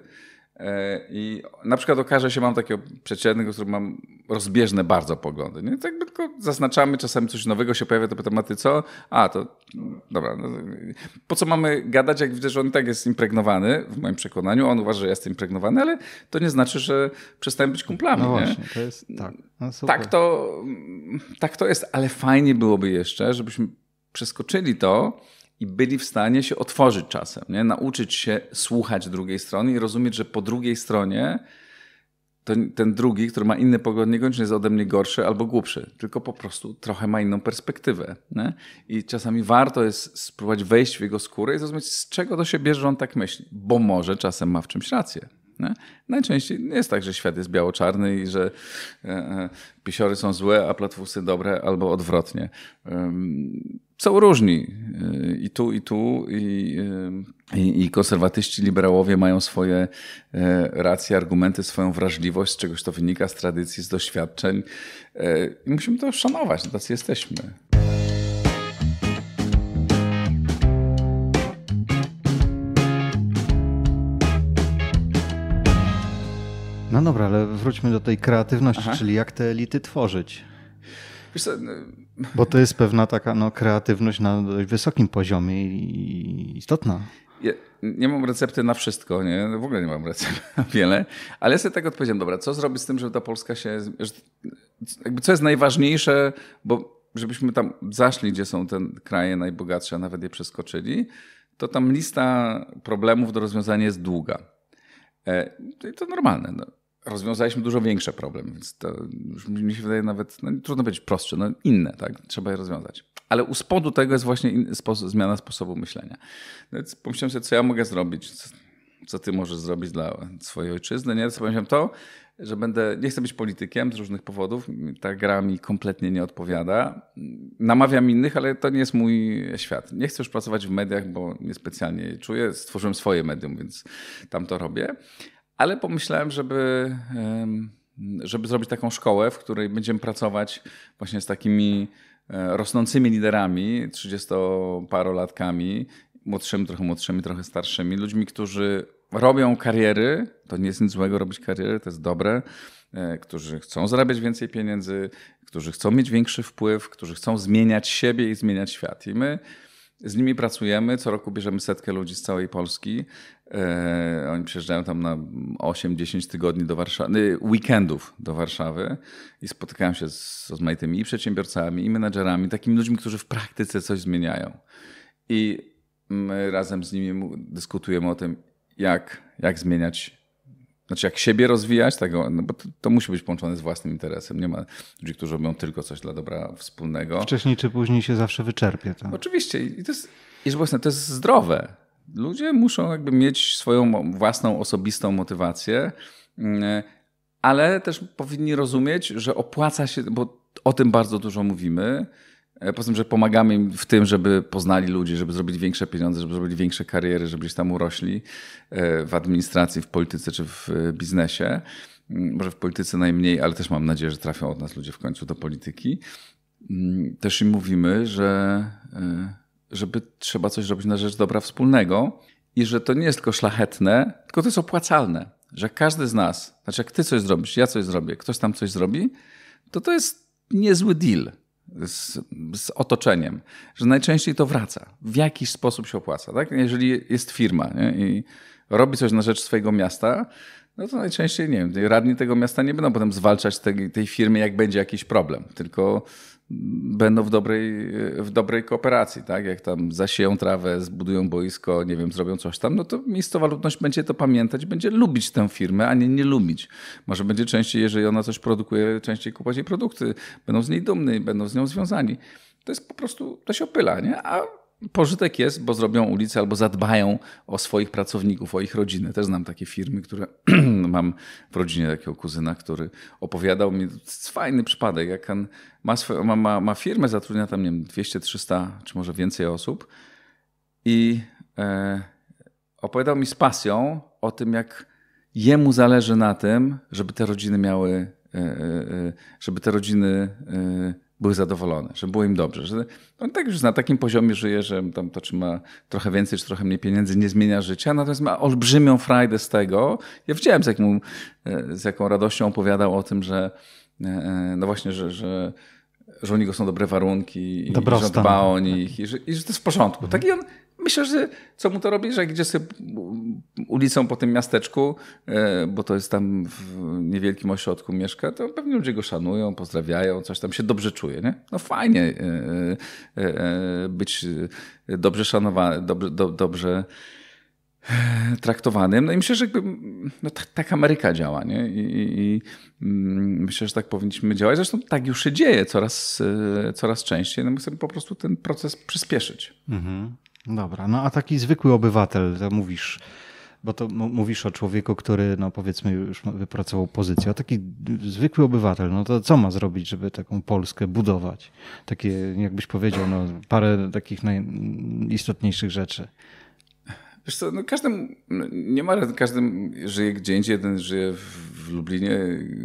E, I na przykład okaże się, mam takiego przeciętnego, z którym mam rozbieżne bardzo poglądy. Nie? Tak tylko zaznaczamy, czasami coś nowego się pojawia, to pytam, a ty co? A, to dobra. No, po co mamy gadać, jak widzę, że on tak jest impregnowany, w moim przekonaniu, on uważa, że jestem impregnowany, ale to nie znaczy, że przestałem być kumplami. No właśnie, nie? to jest tak. No tak, to, tak to jest, ale fajnie byłoby jeszcze, żebyśmy przeskoczyli to, i byli w stanie się otworzyć czasem, nie? nauczyć się słuchać drugiej strony i rozumieć, że po drugiej stronie ten, ten drugi, który ma inny pogląd niekoniecznie jest ode mnie gorszy albo głupszy, tylko po prostu trochę ma inną perspektywę. Nie? I czasami warto jest spróbować wejść w jego skórę i zrozumieć, z czego to się bierze, że on tak myśli, bo może czasem ma w czymś rację. Nie? Najczęściej jest tak, że świat jest biało-czarny i że e, e, pisiory są złe, a platwusy dobre, albo odwrotnie. Są różni e, i tu, i tu, i, i, i konserwatyści, liberałowie mają swoje racje, argumenty, swoją wrażliwość, z czegoś to wynika, z tradycji, z doświadczeń. I musimy to szanować, tacy jesteśmy. No dobra, ale wróćmy do tej kreatywności, Aha. czyli jak te elity tworzyć. Co, no... Bo to jest pewna taka no, kreatywność na dość wysokim poziomie i istotna. Ja, nie mam recepty na wszystko, nie? No, w ogóle nie mam recepty na wiele, ale ja sobie tak odpowiedziałem, dobra, co zrobić z tym, żeby ta Polska się... Jakby co jest najważniejsze, bo żebyśmy tam zaszli, gdzie są te kraje najbogatsze, a nawet je przeskoczyli, to tam lista problemów do rozwiązania jest długa. E, I to normalne. No rozwiązaliśmy dużo większy problem, więc to już mi się wydaje nawet, no, trudno być prostsze, no inne, tak? Trzeba je rozwiązać. Ale u spodu tego jest właśnie in, zmiana sposobu myślenia. No więc pomyślałem sobie, co ja mogę zrobić, co, co ty możesz zrobić dla swojej ojczyzny, nie? pomyślałem to, że będę, nie chcę być politykiem z różnych powodów, ta gra mi kompletnie nie odpowiada. Namawiam innych, ale to nie jest mój świat. Nie chcę już pracować w mediach, bo niespecjalnie czuję. Stworzyłem swoje medium, więc tam to robię ale pomyślałem, żeby, żeby zrobić taką szkołę, w której będziemy pracować właśnie z takimi e, rosnącymi liderami, 30-parolatkami, młodszymi, trochę młodszymi, trochę starszymi, ludźmi, którzy robią kariery. To nie jest nic złego robić kariery, to jest dobre. E, którzy chcą zarabiać więcej pieniędzy, którzy chcą mieć większy wpływ, którzy chcą zmieniać siebie i zmieniać świat. I my z nimi pracujemy, co roku bierzemy setkę ludzi z całej Polski. E, oni przyjeżdżają tam na 8-10 tygodni do Warszawy, weekendów do Warszawy i spotykają się z rozmaitymi i przedsiębiorcami, i menedżerami, takimi ludźmi, którzy w praktyce coś zmieniają. I my razem z nimi dyskutujemy o tym, jak, jak zmieniać znaczy, jak siebie rozwijać, tego, tak, no bo to, to, musi być połączone z własnym interesem. Nie ma ludzi, którzy robią tylko coś dla dobra wspólnego. Wcześniej czy później się zawsze wyczerpie. To. Oczywiście. I to jest, jest to jest zdrowe. Ludzie muszą jakby mieć swoją własną, osobistą motywację, mm, ale też powinni rozumieć, że opłaca się, bo o tym bardzo dużo mówimy, E, poza tym, że pomagamy im w tym, żeby poznali ludzi, żeby zrobili większe pieniądze, żeby zrobili większe kariery, żeby gdzieś tam urośli e, w administracji, w polityce czy w e, biznesie. Mm, może w polityce najmniej, ale też mam nadzieję, że trafią od nas ludzie w końcu do polityki. Mm, też im mówimy, że żeby trzeba coś robić na rzecz dobra wspólnego i że to nie jest tylko szlachetne, tylko to jest opłacalne. Że każdy z nas, znaczy jak ty coś zrobisz, ja coś zrobię, ktoś tam coś zrobi, to to jest niezły deal z, z, otoczeniem, że najczęściej to wraca. W jakiś sposób się opłaca. Tak? Jeżeli jest firma nie? i robi coś na rzecz swojego miasta, no to najczęściej nie wiem, radni tego miasta nie będą potem zwalczać tej, tej firmy, jak będzie jakiś problem, tylko będą w dobrej, w dobrej kooperacji, tak? Jak tam zasieją trawę, zbudują boisko, nie wiem, zrobią coś tam, no to miejscowa ludność będzie to pamiętać, będzie lubić tę firmę, a nie nie lubić. Może będzie częściej, jeżeli ona coś produkuje, częściej kupować jej produkty, będą z niej dumni, będą z nią związani. To jest po prostu, to się opyla, nie? A Pożytek jest, bo zrobią ulicę albo zadbają o swoich pracowników, o ich rodziny. Też znam takie firmy, które mam w rodzinie takiego kuzyna, który opowiadał mi fajny przypadek, jak on ma, swoją, ma, ma, ma firmę, zatrudnia tam nie wiem, 200, 300 czy może więcej osób i e, opowiadał mi z pasją o tym, jak jemu zależy na tym, żeby te rodziny miały, e, e, e żeby te rodziny e, były zadowolone, że było im dobrze, że on tak już na takim poziomie żyje, że tam to czy ma trochę więcej, czy trochę mniej pieniędzy, nie zmienia życia, natomiast ma olbrzymią frajdę z tego. Ja widziałem, z, jakim, e, z jaką radością opowiadał o tym, że e, e, no właśnie, że, że że u niego są dobre warunki i że dba o nich tak. i że, i że to jest w porządku. Mhm. Tak i on Myślę, że co mu to robi, że gdzieś sobie ulicą po tym miasteczku, e, bo to jest tam w niewielkim ośrodku mieszka, to pewnie ludzie go szanują, pozdrawiają, coś tam się dobrze czuje. Nie? No fajnie e, e, być dobrze szanowanym, dobrze, do, dobrze traktowanym. No i myślę, że jakby, no tak, tak Ameryka działa, nie? I, i, I, mm, myślę, że tak powinniśmy działać. Zresztą tak już się dzieje coraz, coraz częściej. No my chcemy po prostu ten proces przyspieszyć. Mhm. Dobra, no a taki zwykły obywatel, to mówisz, bo to mówisz o człowieku, który, no powiedzmy, już wypracował pozycję, a taki zwykły obywatel, no to co ma zrobić, żeby taką Polskę budować? Takie, jakbyś powiedział, no, parę takich najistotniejszych rzeczy. Wiesz co, no nie ma, każdym żyje gdzie indziej, jeden żyje w Lublinie,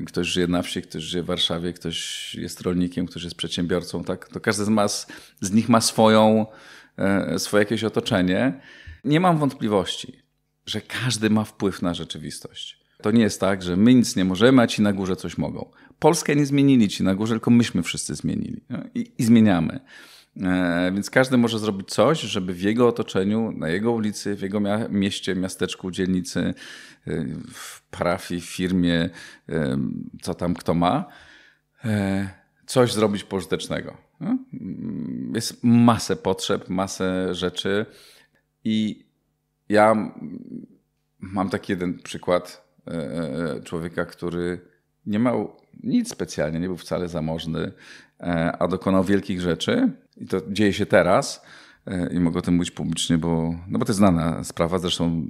ktoś żyje na wsi, ktoś żyje w Warszawie, ktoś jest rolnikiem, ktoś jest przedsiębiorcą, tak? To każdy z, ma, z nich ma swoją, E, swoje jakieś otoczenie, nie mam wątpliwości, że każdy ma wpływ na rzeczywistość. To nie jest tak, że my nic nie możemy, a ci na górze coś mogą. Polskę nie zmienili ci na górze, tylko myśmy wszyscy zmienili no i, i zmieniamy. E, więc każdy może zrobić coś, żeby w jego otoczeniu, na jego ulicy, w jego mieście, miasteczku, dzielnicy, e, w parafii, firmie, co tam kto ma, coś zrobić pożytecznego. No, mm, jest masę potrzeb, masę rzeczy i ja mam taki jeden przykład e, e, człowieka, który nie miał nic specjalnie, nie był wcale zamożny, e, a dokonał wielkich rzeczy i to dzieje się teraz i mogę o tym mówić publicznie, bo, no bo to jest znana sprawa, zresztą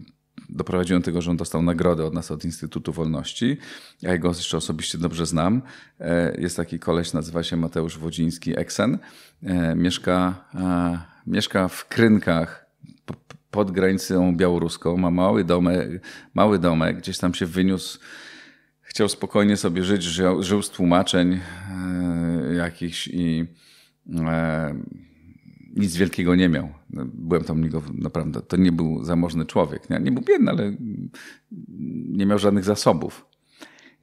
doprowadziłem do tego, że on dostał nagrodę od nas, od Instytutu Wolności. Ja jego jeszcze osobiście dobrze znam. E, jest taki koleś, nazywa się Mateusz Wodziński, Eksen. E, mieszka, e, mieszka w Krynkach pod granicą białoruską. Ma mały domek, mały domek, gdzieś tam się wyniósł chciał spokojnie sobie żyć, żył, żył z tłumaczeń jakichś i nic wielkiego nie miał. No, byłem tam niego naprawdę, to nie był zamożny człowiek. Nie, nie był biedny, ale nie miał żadnych zasobów.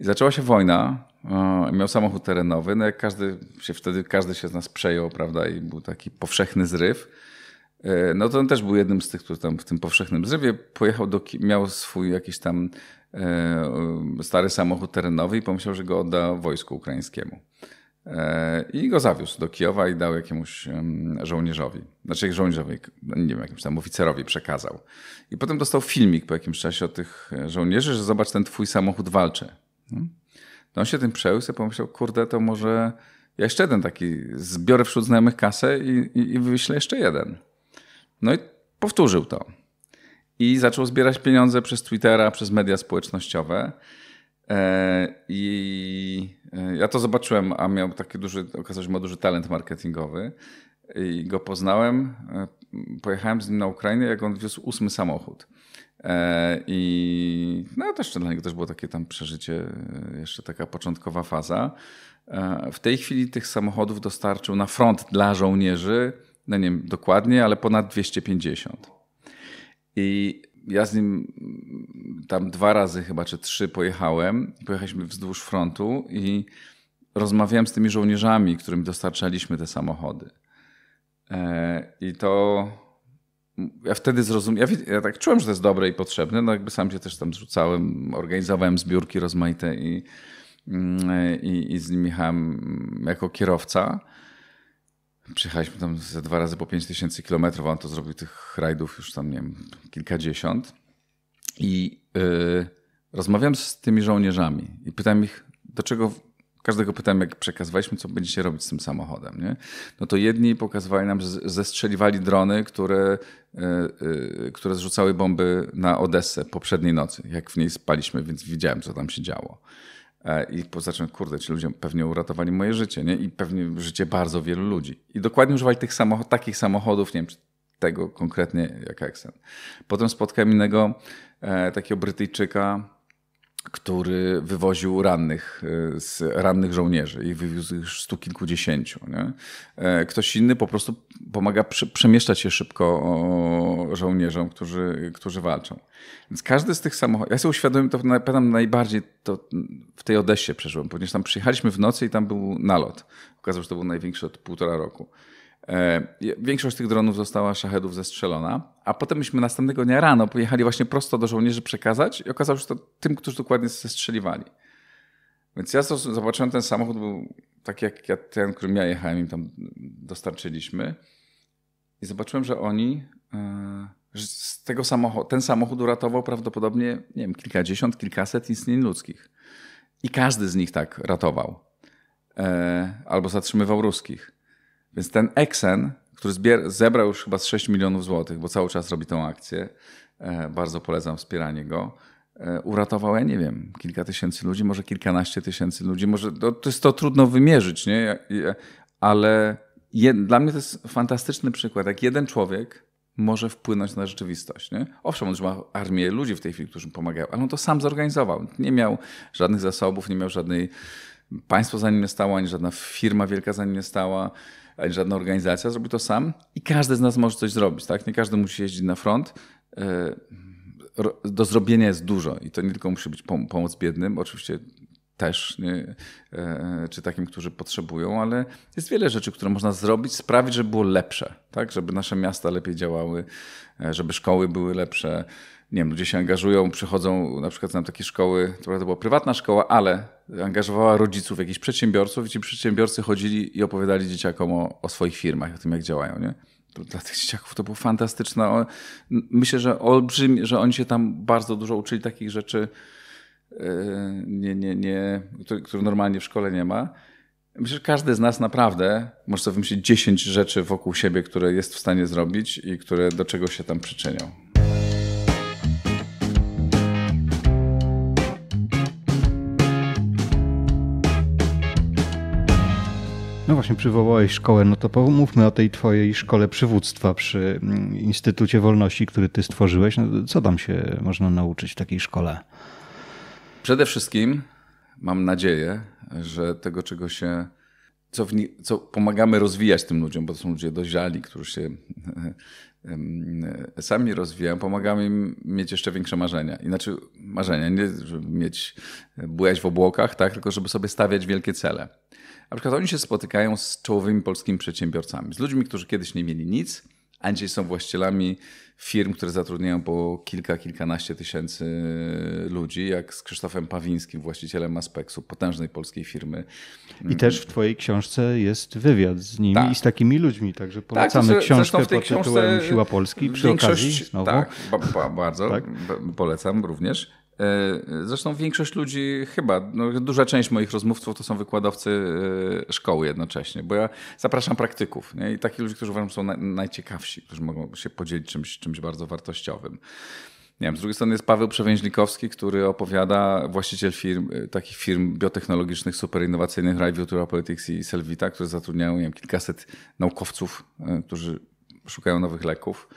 I zaczęła się wojna, e, miał samochód terenowy, no jak każdy się wtedy, każdy się z nas przejął, prawda, i był taki powszechny zryw. E, no to on też był jednym z tych, którzy tam w tym powszechnym zrywie pojechał do, miał swój jakiś tam e, stary samochód terenowy i pomyślał, że go odda wojsku ukraińskiemu. E, I go zawiózł do Kijowa i dał jakiemuś żołnierzowi, znaczy żołnierzowi, no nie wiem, jakimś tam oficerowi przekazał. I potem dostał filmik po jakimś czasie od tych e, żołnierzy, że zobacz, ten twój samochód walczy. No on się tym przełysł i pomyślał, kurde, to może ja jeszcze jeden taki, zbiorę wśród znajomych kasę i, i, i wyślę jeszcze jeden. No i powtórzył to. I zaczął zbierać pieniądze przez Twittera, przez media społecznościowe. E, I e, ja to zobaczyłem, a miał taki duży, okazał się, ma duży talent marketingowy. I go poznałem, e, pojechałem z nim na Ukrainę, jak on wiózł ósmy samochód. I no też dla niego też było takie tam przeżycie, jeszcze taka początkowa faza. W tej chwili tych samochodów dostarczył na front dla żołnierzy, no nie wiem dokładnie, ale ponad 250. I ja z nim mm, tam dwa razy chyba, czy trzy pojechałem. Pojechaliśmy wzdłuż frontu i rozmawiałem z tymi żołnierzami, którym dostarczaliśmy te samochody. E, I to mm, ja wtedy zrozumiałem, ja, tak czułem, że to jest dobre i potrzebne, no jakby sam się też tam zrzucałem, organizowałem zbiórki rozmaite i, mm, e, i, i z nim jechałem jako kierowca. Przyjechaliśmy tam ze dwa razy po 5000 km, on to zrobił tych rajdów już tam, nie wiem, kilkadziesiąt. I yy, rozmawiałem z tymi żołnierzami i pytałem ich, do czego każdego pytałem, jak przekazywaliśmy, co będziecie robić z tym samochodem. Nie? No to jedni pokazywali nam, że zestrzeliwali drony, które, yy, yy, które zrzucały bomby na Odessę poprzedniej nocy, jak w niej spaliśmy, więc widziałem, co tam się działo. E, I zacząłem, kurde, ci ludzie pewnie uratowali moje życie, nie? I pewnie życie bardzo wielu ludzi. I dokładnie używali tych samochodów, takich samochodów, nie wiem, tego konkretnie jak Exxon. Potem spotkałem innego e, takiego Brytyjczyka, który wywoził rannych, e, z rannych żołnierzy i wywiózł już stu kilkudziesięciu. Nie? E, ktoś inny po prostu pomaga przemieszczać się szybko żołnierzom, którzy, którzy walczą. Więc każdy z tych samochodów, ja sobie uświadomiłem to pamiętam najbardziej to w tej Odessie przeżyłem, ponieważ tam przyjechaliśmy w nocy i tam był nalot. Okazało się, że to był największy od półtora roku. E, większość tych dronów została szachedów zestrzelona, a potem myśmy następnego dnia rano pojechali właśnie prosto do żołnierzy przekazać i okazało się to tym, którzy dokładnie zestrzeliwali. Więc ja zobaczyłem ten samochód, był tak jak ja, ten, którym ja jechałem, im tam dostarczyliśmy i zobaczyłem, że oni, e, że z tego samochodu, ten samochód uratował prawdopodobnie, nie wiem, kilkadziesiąt, kilkaset istnień ludzkich. I każdy z nich tak ratował. E, albo zatrzymywał ruskich. Więc ten Exen, który zbier- zebrał już chyba z 6 milionów złotych, bo cały czas robi tą akcję, e, bardzo polecam wspieranie go, e, uratował, ja nie wiem, kilka tysięcy ludzi, może kilkanaście tysięcy ludzi, może to, to jest to trudno wymierzyć, nie? ale dla mnie to jest fantastyczny przykład, jak jeden człowiek może wpłynąć na rzeczywistość. Nie? Owszem, on już ma armię ludzi w tej chwili, którzy mu pomagają, ale on to sam zorganizował. Nie miał żadnych zasobów, nie miał żadnej... Państwo za nim nie stało, ani żadna firma wielka za nim nie stała ani żadna organizacja, zrobi to sam i każdy z nas może coś zrobić, tak? Nie każdy musi jeździć na front. E, do zrobienia jest dużo i to nie tylko musi być pomoc biednym, oczywiście też, nie, e, czy takim, którzy potrzebują, ale jest wiele rzeczy, które można zrobić, sprawić, żeby było lepsze, tak? żeby nasze miasta lepiej działały, e, żeby szkoły były lepsze, nie wiem, ludzie się angażują, przychodzą, na przykład znam takie szkoły, to była prywatna szkoła, ale angażowała rodziców, jakichś przedsiębiorców i ci przedsiębiorcy chodzili i opowiadali dzieciakom o, o swoich firmach, o tym jak działają, nie? dla tych dzieciaków to było fantastyczne. Myślę, że olbrzymie, że oni się tam bardzo dużo uczyli takich rzeczy, e, nie, nie, nie, które normalnie w szkole nie ma. Myślę, że każdy z nas naprawdę może sobie wymyślić 10 rzeczy wokół siebie, które jest w stanie zrobić i które do czego się tam przyczynią. No właśnie, przywołałeś szkołę, no to pomówmy o tej twojej szkole przywództwa przy mm, Instytucie Wolności, który ty stworzyłeś. No, co tam się można nauczyć w takiej szkole? Przede wszystkim mam nadzieję, że tego, czego się, co, nie, co pomagamy rozwijać tym ludziom, bo to są ludzie dojrzali, którzy się sami rozwijają, pomagam im mieć jeszcze większe marzenia. Inaczej marzenia, nie żeby mieć, e, bujać w obłokach, tak, tylko żeby sobie stawiać wielkie cele. Na przykład oni się spotykają z czołowymi polskimi przedsiębiorcami, z ludźmi, którzy kiedyś nie mieli nic, a dzisiaj są właścicielami firm, które zatrudniają po kilka, kilkanaście tysięcy ludzi, jak z Krzysztofem Pawińskim, właścicielem Aspeksu, potężnej polskiej firmy. I też w twojej książce jest wywiad z nimi tak. i z takimi ludźmi, także tak, polecamy tak, książkę pod tytułem Siła Polski przy okazji znowu. Tak, ba, ba, bardzo tak? polecam również. E, zresztą większość ludzi, chyba, no, duża część moich rozmówców to są wykładowcy e, szkoły jednocześnie, bo ja zapraszam praktyków nie? i takich ludzi, którzy uważam są najciekawsi, którzy mogą się podzielić czymś, czymś bardzo wartościowym. Nie wiem, z drugiej strony jest Paweł Przewięźlikowski, który opowiada, właściciel firm, e, takich firm biotechnologicznych, super innowacyjnych, Review Therapeutics i Selvita, które zatrudniają nie wiem, kilkaset naukowców, którzy szukają nowych leków.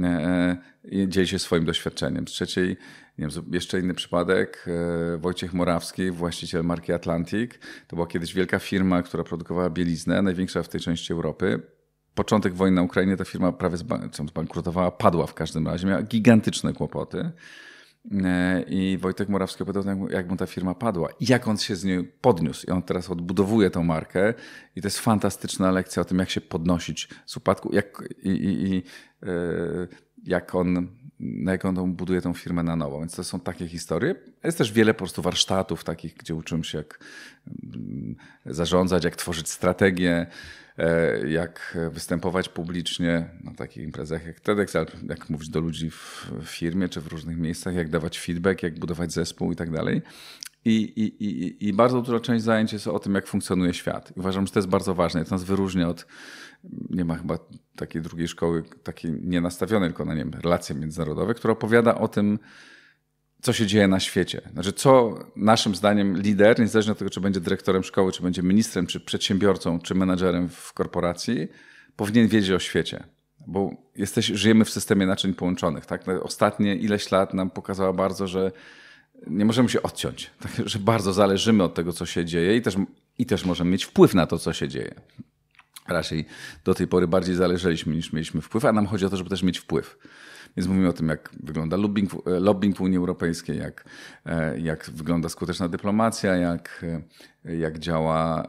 E, e, dzieli się swoim doświadczeniem. Z trzeciej, nie wiem, jeszcze inny przypadek, e, Wojciech Morawski, właściciel marki Atlantic. To była kiedyś wielka firma, która produkowała bieliznę, największa w tej części Europy początek wojny na Ukrainie ta firma prawie zbankrutowała, padła w każdym razie, miała gigantyczne kłopoty. E, I Wojtek Morawski opowiadał, jak mu ta firma padła i jak on się z niej podniósł. I on teraz odbudowuje tą markę. I to jest fantastyczna lekcja o tym, jak się podnosić z upadku jak, i, i, i e, jak on, jak on buduje tą firmę na nowo. Więc to są takie historie. Jest też wiele po prostu warsztatów takich, gdzie uczyłem się, jak mm, zarządzać, jak tworzyć strategię. E, jak występować publicznie na takich imprezach jak TEDx, ale jak mówić do ludzi w firmie czy w różnych miejscach, jak dawać feedback, jak budować zespół i tak dalej. I, i, bardzo duża część zajęć jest o tym, jak funkcjonuje świat. Uważam, że to jest bardzo ważne. To nas wyróżnia od, nie ma chyba takiej drugiej szkoły, takiej nienastawionej tylko na nie wiem, relacje międzynarodowe, która opowiada o tym, co się dzieje na świecie. Znaczy, co naszym zdaniem lider, niezależnie od tego, czy będzie dyrektorem szkoły, czy będzie ministrem, czy przedsiębiorcą, czy menadżerem w korporacji, powinien wiedzieć o świecie. Bo jesteś, żyjemy w systemie naczyń połączonych. Tak? No, ostatnie ileś lat nam pokazało bardzo, że nie możemy się odciąć, tak? że bardzo zależymy od tego, co się dzieje i też, i też możemy mieć wpływ na to, co się dzieje. Raczej do tej pory bardziej zależeliśmy niż mieliśmy wpływ, a nam chodzi o to, żeby też mieć wpływ. Więc mówimy o tym, jak wygląda lobbying, e, lobbying w Unii Europejskiej, jak, e, jak wygląda skuteczna dyplomacja, jak, e, jak działa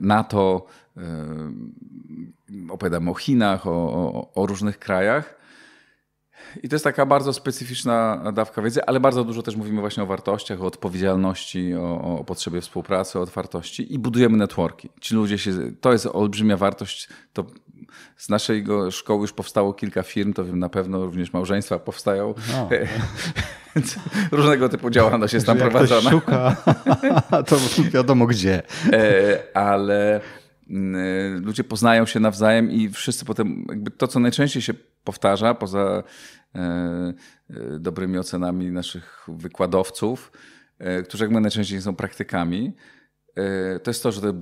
NATO. Opowiadamy o Chinach, o, o, o różnych krajach. I to jest taka bardzo specyficzna dawka wiedzy, ale bardzo dużo też mówimy właśnie o wartościach, o odpowiedzialności, o, o, potrzebie współpracy, o otwartości i budujemy networki. Ci ludzie się, to jest olbrzymia wartość, to z naszej szkoły już powstało kilka firm, to wiem na pewno, również małżeństwa powstają. No. no. Różnego typu działalność jest tam jak prowadzona. Ktoś szuka, to wiadomo gdzie. E, ale mm, e, ludzie poznają się nawzajem i wszyscy potem, jakby to co najczęściej się powtarza, poza e, dobrymi ocenami naszych wykładowców, którzy jakby najczęściej są praktykami, E, to jest to, że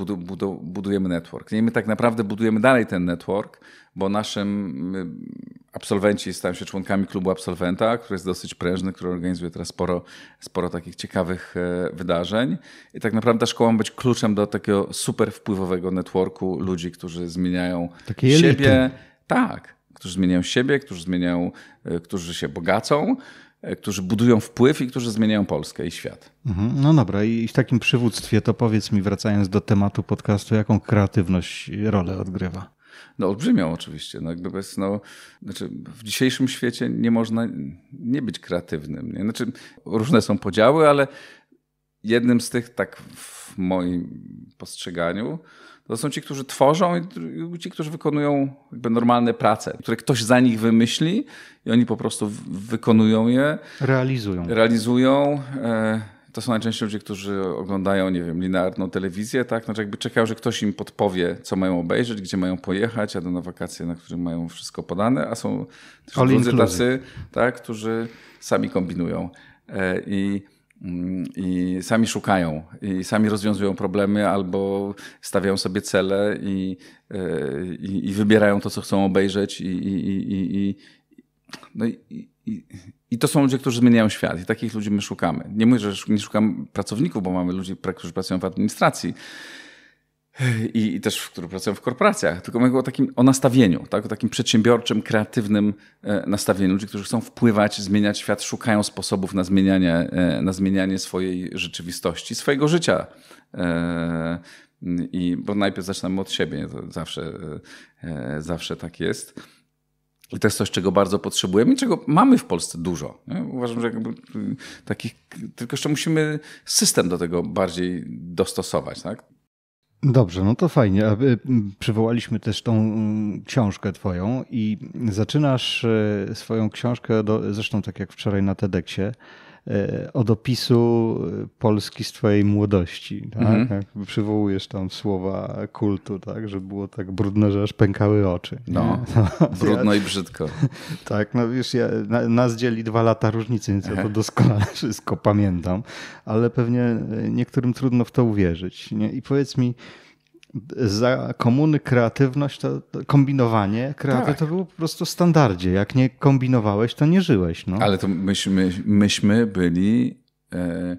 budujemy network. Nie, my tak naprawdę budujemy dalej ten network, bo naszym absolwenci stają się członkami klubu absolwenta, który jest dosyć prężny, który organizuje teraz sporo, sporo takich ciekawych e, wydarzeń. I tak naprawdę ta szkoła ma być kluczem do takiego super wpływowego networku ludzi, którzy zmieniają siebie. Tak którzy zmieniają siebie, którzy zmieniają, e, którzy się bogacą, E, którzy budują wpływ i którzy zmieniają Polskę i świat. Mhm. No dobra, i w takim przywództwie to powiedz mi, wracając do tematu podcastu, jaką kreatywność rolę odgrywa? No olbrzymią oczywiście. No, jakby bez, no, znaczy w dzisiejszym świecie nie można nie być kreatywnym. Nie? Znaczy, różne są podziały, ale jednym z tych, tak w moim postrzeganiu, to są ci, którzy tworzą i ci, którzy wykonują jakby normalne prace, które ktoś za nich wymyśli i oni po prostu wykonują je. Realizują. Realizują. E, to są najczęściej ludzie, którzy oglądają, nie wiem, linearną telewizję, tak? Znaczy jakby czekają, że ktoś im podpowie, co mają obejrzeć, gdzie mają pojechać, jadą na wakacje, na których mają wszystko podane, a są też ludzie tacy, tak? Którzy sami kombinują. E, I i sami szukają, i sami rozwiązują problemy, albo stawiają sobie cele i, e, i, i wybierają to, co chcą obejrzeć, i, i, no i, to są ludzie, którzy zmieniają świat, i takich ludzi my szukamy. Nie mówię, że nie szukam pracowników, bo mamy ludzi, którzy pracują w administracji i, i też, który pracują w korporacjach, tylko mówię o takim o nastawieniu, tak? o takim przedsiębiorczym, kreatywnym e, nastawieniu ludzi, którzy chcą wpływać, zmieniać świat, szukają sposobów na zmienianie, e, na zmienianie swojej rzeczywistości, swojego życia. E, I, bo najpierw zaczynamy od siebie, to zawsze, zawsze tak jest. I to jest coś, czego bardzo potrzebujemy i czego mamy w Polsce dużo. Nie? Uważam, że takich, tylko jeszcze musimy system do tego bardziej dostosować. Tak? Dobrze, no to fajnie. Y, przywołaliśmy też tą mm, książkę Twoją i zaczynasz e, swoją książkę, do, zresztą tak jak wczoraj na TEDxie, E, od opisu e, Polski z twojej młodości. Tak? Mhm. Przywołujesz tam słowa kultu, tak? że było tak brudne, że aż pękały oczy. No, no brudno ja, i brzydko. Tak, no wiesz, ja, nas dzieli dwa lata różnicy, więc ja to doskonale wszystko pamiętam, ale pewnie e, niektórym trudno w to uwierzyć. Nie? I powiedz mi, za komuny kreatywność, to, to kombinowanie kreaty tak. to było po prostu standardzie. Jak nie kombinowałeś, to nie żyłeś. No. Ale to myśmy, myśmy byli. E,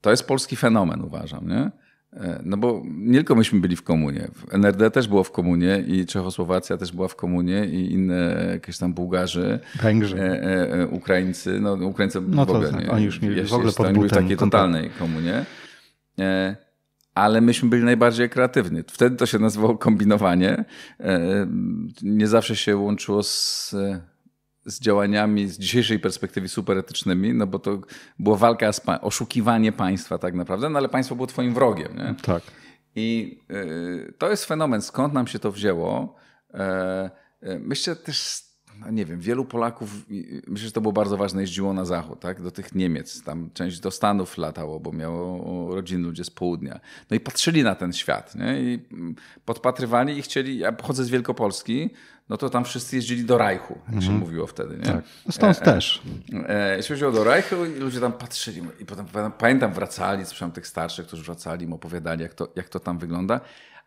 to jest polski fenomen, uważam, nie? E, no bo nie tylko myśmy byli w komunie. NRD też było w komunie i Czechosłowacja też była w komunie i inne jakieś tam Bułgarzy, Węgrzy. E, e, e Ukraińcy. No Ukraińcy no w ogóle tak. nie. Oni już mieli w ogóle pod butem, w takiej totalnej komunie. E, ale myśmy byli najbardziej kreatywni. Wtedy to się nazywało kombinowanie. E, nie zawsze się łączyło z, z działaniami z dzisiejszej perspektywy superetycznymi, no bo to była walka, z, oszukiwanie państwa tak naprawdę, no ale państwo było twoim wrogiem. Nie? Tak. I e, to jest fenomen, skąd nam się to wzięło. E, myślę też no nie wiem, wielu Polaków, myślę, że to było bardzo ważne, jeździło na zachód, tak? do tych Niemiec. Tam część do Stanów latało, bo miało rodziny ludzie z południa. No i patrzyli na ten świat nie? i mm, podpatrywali i chcieli. Ja pochodzę z Wielkopolski, no to tam wszyscy jeździli do Rajchu, jak się mhm. mówiło wtedy. Nie? Tak. No stąd e, e, też. E, e, się jeździło do Rajchu i ludzie tam patrzyli. I potem, pamiętam, wracali, słyszałem tych starszych, którzy wracali, im opowiadali, jak to, jak to tam wygląda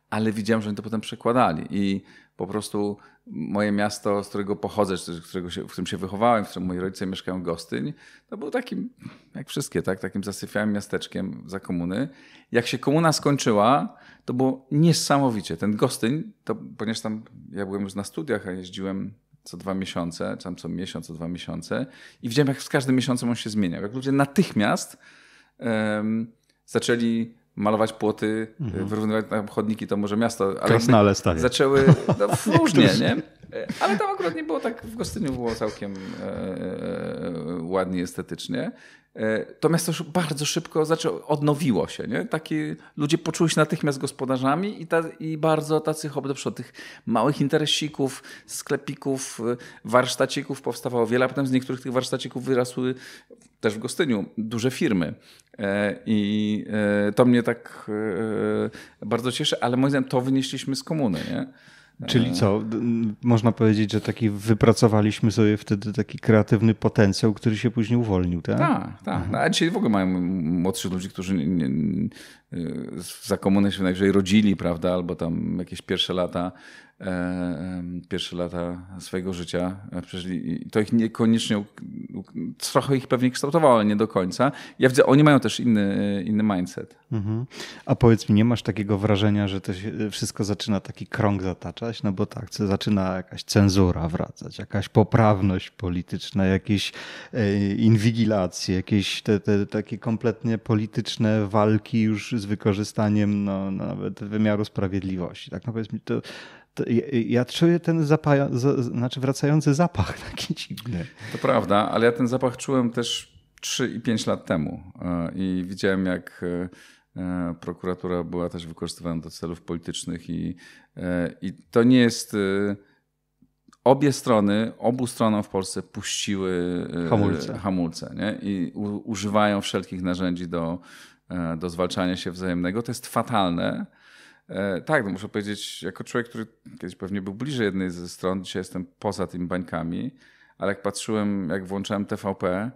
ale widziałem, że oni to potem przekładali. I po prostu moje miasto, z którego pochodzę, z którego się, w którym się wychowałem, w którym moi rodzice mieszkają, Gostyń, to był takim, jak wszystkie, tak, takim zasyfiałym miasteczkiem za komuny. Jak się komuna skończyła, to było niesamowicie. Ten Gostyń, to, ponieważ tam ja byłem już na studiach, a jeździłem co dwa miesiące, tam co miesiąc, co dwa miesiące i widziałem, jak z każdym miesiącem on się zmieniał. Jak ludzie natychmiast um, zaczęli malować płoty, mhm. wyrównywać chodniki, to może miasto, Ale Krasnale stary. Zaczęły no, różnie, nie? E, ale tam akurat nie było tak, w Gostyniu było całkiem e, e ładnie estetycznie. E, to natomiast to bardzo szybko zaczęło, odnowiło się. Nie? Taki ludzie poczuli się natychmiast gospodarzami i, ta, i bardzo tacy hop do przodu. Tych małych interesików, sklepików, warsztacików powstawało wiele, a potem z niektórych tych warsztacików wyrasły też w Gostyniu duże firmy. I to mnie tak bardzo cieszy, ale moim zdaniem to wynieśliśmy z komuny. Nie? Czyli co, można powiedzieć, że taki wypracowaliśmy sobie wtedy taki kreatywny potencjał, który się później uwolnił, tak? Tak, tak. Mhm. No, a dzisiaj w ogóle mają młodszych ludzi, którzy nie, nie, y, za komuny się najwyżej rodzili, prawda, albo tam jakieś pierwsze lata E, pierwsze lata swojego życia przeżyli. To ich niekoniecznie, trochę ich pewnie kształtowało, ale nie do końca. Ja widzę, oni mają też inny, inny mindset. Mhm. A powiedz mi, nie masz takiego wrażenia, że to wszystko zaczyna taki krąg zataczać? No bo tak, zaczyna jakaś cenzura wracać, jakaś poprawność polityczna, jakieś e, inwigilacje, jakieś te, te takie kompletnie polityczne walki już z wykorzystaniem no, nawet wymiaru sprawiedliwości. Tak, no powiedz mi, to ja, czuję ten zapach, znaczy wracający zapach taki dziwny. To prawda, ale ja ten zapach czułem też 3 i 5 lat temu e, i widziałem jak e, e, prokuratura była też wykorzystywana do celów politycznych i, i to nie jest obie strony, obu stronom w Polsce puściły hamulce, hamulce nie? i u, używają wszelkich narzędzi do, do zwalczania się wzajemnego. To jest fatalne. E, tak, no muszę powiedzieć, jako człowiek, który kiedyś pewnie był bliżej jednej ze stron, dzisiaj jestem poza tymi bańkami, ale jak patrzyłem, jak włączałem TVP,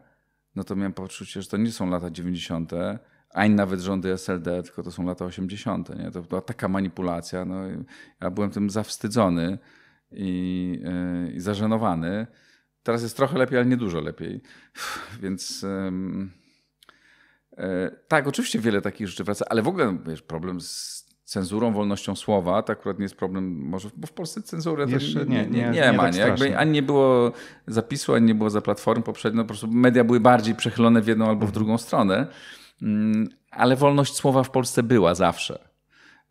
no to miałem poczucie, że to nie są lata 90., ani nawet rządy SLD, tylko to są lata 80. Nie? To była taka manipulacja. No, ja byłem tym zawstydzony i, yy, i zażenowany. Teraz jest trochę lepiej, ale nie dużo lepiej. Więc. Yy, yy, tak, oczywiście wiele takich rzeczy wraca, ale w ogóle wiesz, problem z cenzurą, wolnością słowa, to akurat nie jest problem, może, bo w Polsce cenzury Jeszcze nie, nie, nie, ma. Tak nie, jakby ani nie było zapisu, ani nie było za platform poprzednio, po prostu media były bardziej przechylone w jedną albo w mhm. drugą stronę, mm, ale wolność słowa w Polsce była zawsze.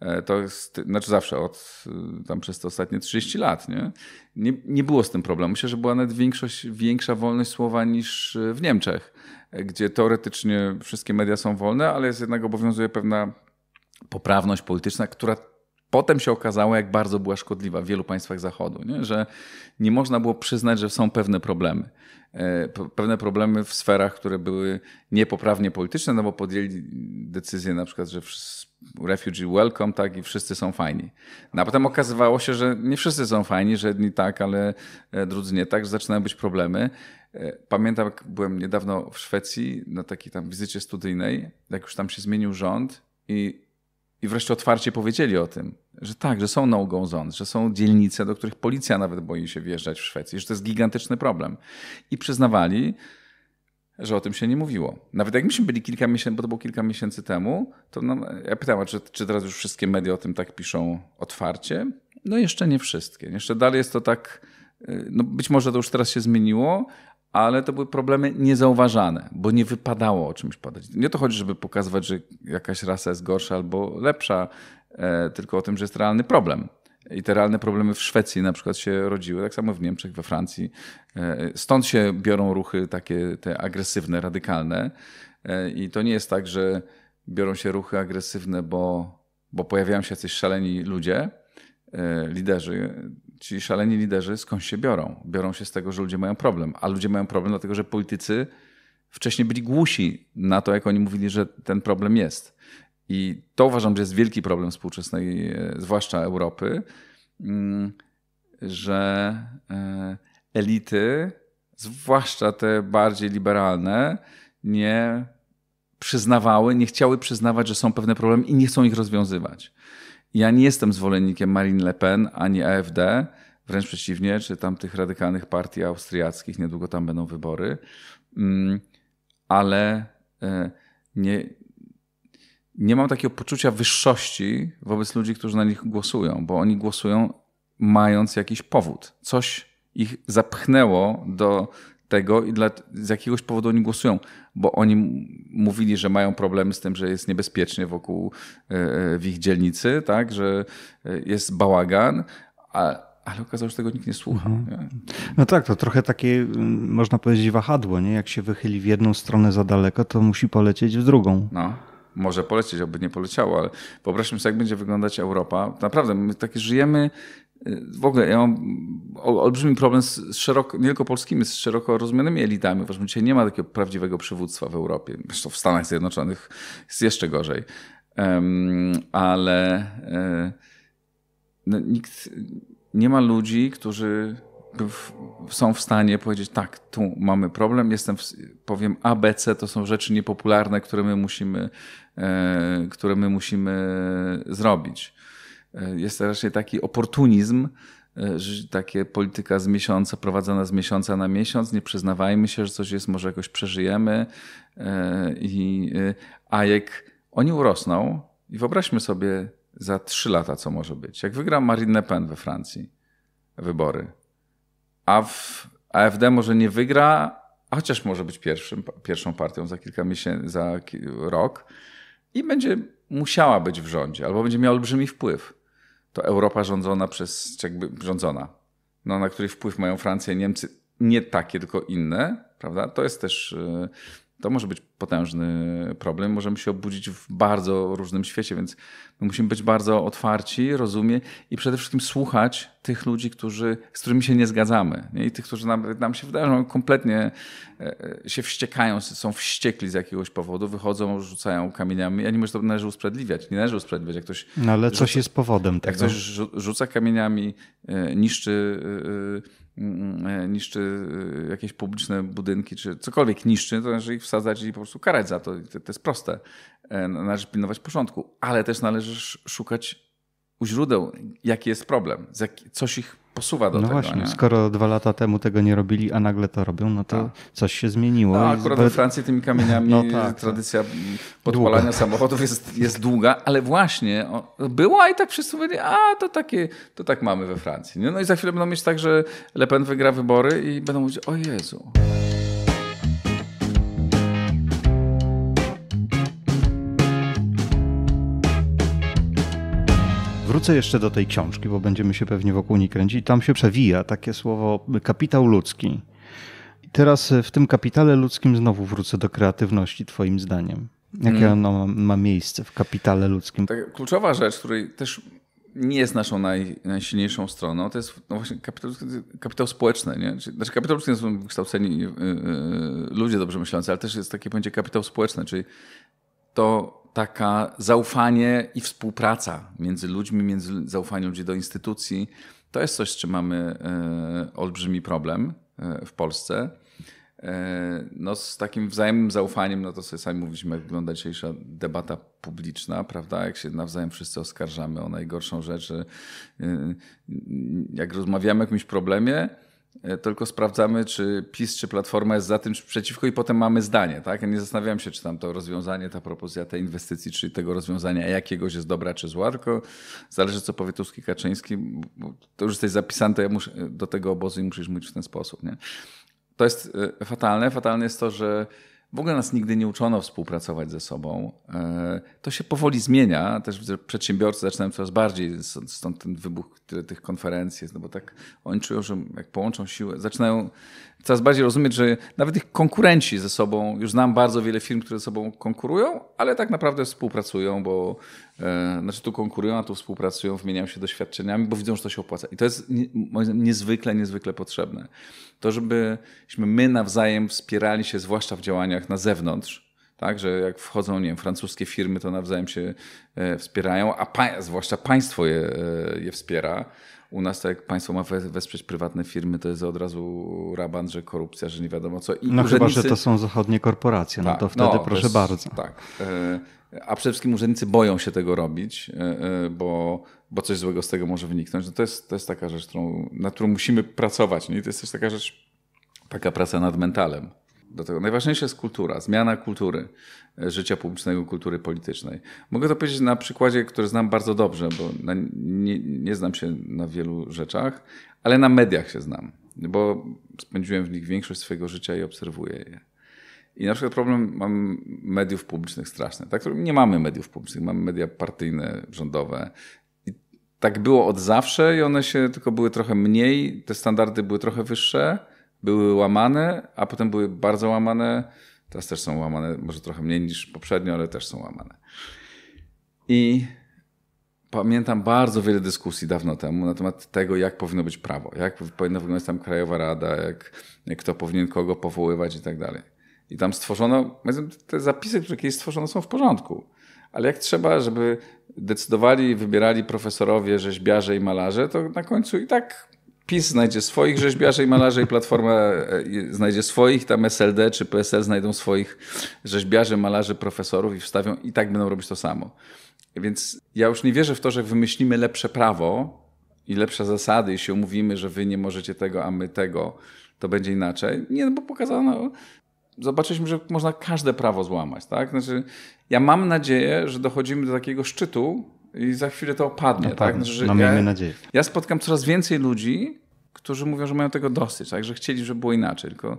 E, to jest, znaczy zawsze od y, tam przez te ostatnie 30 lat, nie? nie? Nie było z tym problemu. Myślę, że była nawet większość, większa wolność słowa niż y, w Niemczech, e, gdzie teoretycznie wszystkie media są wolne, ale jest jednak obowiązuje pewna poprawność polityczna, która potem się okazała, jak bardzo była szkodliwa w wielu państwach Zachodu, nie? że nie można było przyznać, że są pewne problemy. E, pewne problemy w sferach, które były niepoprawnie polityczne, no bo podjęli decyzję na przykład, że refugee welcome, tak, i wszyscy są fajni. No a potem okazywało się, że nie wszyscy są fajni, że jedni tak, ale e, drudzy nie tak, że zaczynają być problemy. E, pamiętam, jak byłem niedawno w Szwecji na takiej tam wizycie studyjnej, jak już tam się zmienił rząd i i wreszcie otwarcie powiedzieli o tym, że tak, że są no-go zones, że są dzielnice, do których policja nawet boi się wjeżdżać w Szwecji, że to jest gigantyczny problem. I przyznawali, że o tym się nie mówiło. Nawet jak myśmy byli kilka miesięcy, bo to było kilka miesięcy temu, to no, ja pytałem, czy, czy teraz już wszystkie media o tym tak piszą otwarcie? No jeszcze nie wszystkie. Jeszcze dalej jest to tak, y, no być może to już teraz się zmieniło, ale to były problemy niezauważane, bo nie wypadało o czymś padać. Nie o to chodzi, żeby pokazywać, że jakaś rasa jest gorsza albo lepsza, e, tylko o tym, że jest realny problem. I te realne problemy w Szwecji na przykład się rodziły, tak samo w Niemczech, we Francji. E, stąd się biorą ruchy takie te agresywne, radykalne. E, I to nie jest tak, że biorą się ruchy agresywne, bo, bo pojawiają się jacyś szaleni ludzie, liderzy, Ci szaleni liderzy skąd się biorą? Biorą się z tego, że ludzie mają problem. A ludzie mają problem dlatego, że politycy wcześniej byli głusi na to, jak oni mówili, że ten problem jest. I to uważam, że jest wielki problem współczesnej, e, zwłaszcza Europy, mm, że e, elity, zwłaszcza te bardziej liberalne, nie przyznawały, nie chciały przyznawać, że są pewne problemy i nie chcą ich rozwiązywać. Ja nie jestem zwolennikiem Marine Le Pen ani AfD, wręcz przeciwnie, czy tam tych radykalnych partii austriackich, niedługo tam będą wybory, mm, ale e, nie, nie mam takiego poczucia wyższości wobec ludzi, którzy na nich głosują, bo oni głosują mając jakiś powód. Coś ich zapchnęło do tego i dla, z jakiegoś powodu oni głosują, bo oni mówili, że mają problemy z tym, że jest niebezpiecznie wokół e, e, w ich dzielnicy, tak, że e, jest bałagan, a, ale okazało się, że tego nikt nie słucha. Mhm. No tak, to trochę takie, mm, można powiedzieć, wahadło, nie? Jak się wychyli w jedną stronę za daleko, to musi polecieć w drugą. No. Może polecieć, aby nie poleciało, ale wyobraźmy sobie, jak będzie wyglądać Europa. Naprawdę, my takie żyjemy Y, w ogóle ja mam olbrzymi problem z szeroko, nie tylko polskimi, z szeroko rozumianymi elitami. Uważam, dzisiaj nie ma takiego prawdziwego przywództwa w Europie. Zresztą w Stanach Zjednoczonych jest jeszcze gorzej. Um, ale e, no, nikt, nie ma ludzi, którzy w, są w stanie powiedzieć, tak, tu mamy problem, jestem, w, powiem ABC, to są rzeczy niepopularne, które my musimy, e, które my musimy zrobić. E, jest raczej taki oportunizm, e, takie polityka z miesiąca, prowadzona z miesiąca na miesiąc, nie przyznawajmy się, że coś jest, może jakoś przeżyjemy. E, I, a jak oni urosną, i wyobraźmy sobie za trzy lata, co może być. Jak wygra Marine Le Pen we Francji wybory, a w AfD może nie wygra, a chociaż może być pierwszym, pierwszą partią za kilka miesięcy, za rok i będzie musiała być w rządzie, albo będzie miała olbrzymi wpływ to Europa rządzona przez, jakby rządzona, no, na której wpływ mają Francja i Niemcy, nie takie, tylko inne, prawda? To jest też y, to może być potężny problem. Możemy się obudzić w bardzo różnym świecie, więc musimy być bardzo otwarci, rozumieć i przede wszystkim słuchać tych ludzi, którzy, z którymi się nie zgadzamy. Nie? I tych, którzy nam, nam się wydają, kompletnie e, e, się wściekają, są wściekli z jakiegoś powodu, wychodzą, rzucają kamieniami. Ja nie myślę, że to należy usprawiedliwiać. Nie należy usprawiedliwiać. Jak ktoś no ale rzuca, coś jest powodem tego. Jak ktoś rzuca kamieniami, e, niszczy Mm, e, niszczy e, jakieś publiczne budynki, czy cokolwiek niszczy, to należy znaczy ich wsadzać i po prostu karać za to. To, to jest proste. E, należy pilnować porządku, ale też należy szukać u źródeł, jaki jest problem, co ich posuwa do no tego. No właśnie, nie? skoro dwa lata temu tego nie robili, a nagle to robią, no to tak. coś się zmieniło. No, akurat we Francji tymi kamieniami no tak, tak. tradycja tak. podpalania samochodów jest, jest długa, ale właśnie była i tak wszyscy mówili, a to takie, to tak mamy we Francji. No i za chwilę będą mieć tak, że Le Pen wygra wybory i będą mówić, o Jezu. Wrócę jeszcze do tej książki, bo będziemy się pewnie wokół niej kręcić. Tam się przewija takie słowo kapitał ludzki. I teraz e, w tym kapitale ludzkim znowu wrócę do kreatywności, Twoim zdaniem. Jakie hmm. ono ma miejsce w kapitale ludzkim? Tak, kluczowa rzecz, której też nie jest naszą naj, najsilniejszą stroną, to jest no właśnie kapitał, kapitał społeczny. Nie? Czyli, znaczy kapitał ludzki są wykształceni yy, ludzie dobrze myślący, ale też jest takie pojęcie kapitał społeczny, czyli to taka zaufanie i współpraca między ludźmi, między zaufaniem ludzi do instytucji, to jest coś, z czym mamy e, olbrzymi problem e, w Polsce. E, no, z takim wzajemnym zaufaniem, no to sobie sami mówiliśmy, jak wygląda dzisiejsza debata publiczna, prawda? Jak się nawzajem wszyscy oskarżamy o najgorszą rzecz. Jak rozmawiamy o jakimś problemie, E, tylko sprawdzamy, czy PiS, czy Platforma jest za tym, czy przeciwko i potem mamy zdanie. Tak? Ja nie zastanawiam się, czy tam to rozwiązanie, ta propozycja tej inwestycji, czy tego rozwiązania jakiegoś jest dobra, czy zła, tylko zależy, co powie Tuski, Kaczyński. To już jesteś zapisany, to ja muszę, do tego obozu i musisz mówić w ten sposób. Nie? To jest e, fatalne. Fatalne jest to, że w ogóle nas nigdy nie uczono współpracować ze sobą. E, to się powoli zmienia. Też widzę, że przedsiębiorcy zaczynają coraz bardziej, stąd ten wybuch tych konferencji, no bo tak oni czują, że jak połączą siły, zaczynają coraz bardziej rozumieć, że nawet ich konkurenci ze sobą, już znam bardzo wiele firm, które ze sobą konkurują, ale tak naprawdę współpracują, bo e, znaczy tu konkurują, a tu współpracują, wymieniają się doświadczeniami, bo widzą, że to się opłaca. I to jest niezwykle, niezwykle potrzebne. To, żebyśmy my nawzajem wspierali się, zwłaszcza w działaniach na zewnątrz, tak, że jak wchodzą, nie wiem, francuskie firmy, to nawzajem się e, wspierają, a pa zwłaszcza państwo je, e, je wspiera. U nas to tak jak państwo ma wesprzeć prywatne firmy, to jest od razu raban, że korupcja, że nie wiadomo co. I no urzędnicy... chyba, że to są zachodnie korporacje, no tak, no to wtedy no, proszę jest, bardzo. Tak. E, a przede wszystkim urzędnicy boją się tego robić, e, e, bo, bo coś złego z tego może wyniknąć. No to, jest, to jest taka rzecz, którą, na którą musimy pracować. Nie? No to jest też taka rzecz, taka praca nad mentalem do tego. Najważniejsza jest kultura, zmiana kultury, e, życia publicznego, kultury politycznej. Mogę to powiedzieć na przykładzie, który znam bardzo dobrze, bo na, nie, nie znam się na wielu rzeczach, ale na mediach się znam, bo spędziłem w nich większość swojego życia i obserwuję je. I na przykład problem mam mediów publicznych straszny. Tak, nie mamy mediów publicznych, mamy media partyjne, rządowe. I tak było od zawsze i one się tylko były trochę mniej, te standardy były trochę wyższe były łamane, a potem były bardzo łamane. Teraz też są łamane, może trochę mniej niż poprzednio, ale też są łamane. I pamiętam bardzo wiele dyskusji dawno temu na temat tego, jak powinno być prawo, jak powinna wyglądać tam Krajowa Rada, jak, jak kto powinien kogo powoływać i tak dalej. I tam stworzono, te zapisy, które kiedyś stworzono, są w porządku. Ale jak trzeba, żeby decydowali, wybierali profesorowie, rzeźbiarze i malarze, to na końcu i tak PiS znajdzie swoich rzeźbiarzy i malarzy i Platforma e, znajdzie swoich, tam SLD czy PSL znajdą swoich rzeźbiarzy, malarzy, profesorów i wstawią i tak będą robić to samo. Więc ja już nie wierzę w to, że wymyślimy lepsze prawo i lepsze zasady i się umówimy, że wy nie możecie tego, a my tego, to będzie inaczej. Nie, no bo pokazano, no, zobaczyliśmy, że można każde prawo złamać. Tak? Znaczy, ja mam nadzieję, że dochodzimy do takiego szczytu, i za chwilę to opadnie. No tak, tak? Znaczy, no, ja, nadzieję. Ja spotkam coraz więcej ludzi, którzy mówią, że mają tego dosyć, tak? że chcieli, żeby było inaczej. Tylko,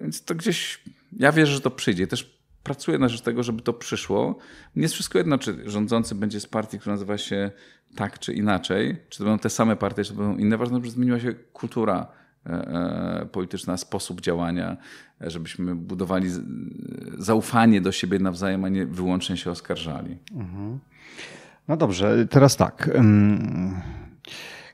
więc to gdzieś, ja wierzę, że to przyjdzie. Też pracuję na rzecz tego, żeby to przyszło. Nie jest wszystko jedno, czy rządzący będzie z partii, która nazywa się tak czy inaczej, czy to będą te same partie, czy to będą inne. Ważne, żeby zmieniła się kultura e, e, polityczna, sposób działania, żebyśmy budowali e, zaufanie do siebie nawzajem, a nie wyłącznie się oskarżali. Mhm. No dobrze, teraz tak.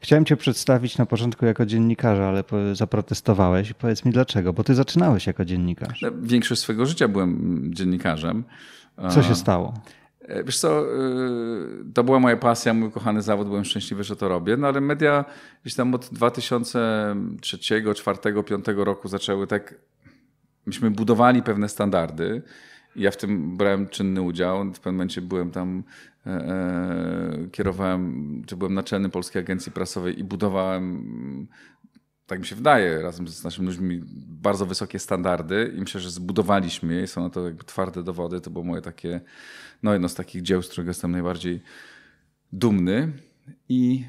Chciałem Cię przedstawić na początku jako dziennikarza, ale zaprotestowałeś. Powiedz mi dlaczego, bo Ty zaczynałeś jako dziennikarz. No, większość swojego życia byłem dziennikarzem. Co się stało? E, wiesz co, e, to była moja pasja, mój kochany zawód, byłem szczęśliwy, że to robię, no ale media gdzieś tam od 2003, 2004, 2005 roku zaczęły tak, myśmy budowali pewne standardy. Ja w tym brałem czynny udział. W pewnym momencie byłem tam E, e, kierowałem, czy byłem naczelny Polskiej Agencji Prasowej i budowałem, tak mi się wydaje, razem z naszymi ludźmi bardzo wysokie standardy i myślę, że zbudowaliśmy je i są na to jakby twarde dowody. To było moje takie, no jedno z takich dzieł, z którego jestem najbardziej dumny. I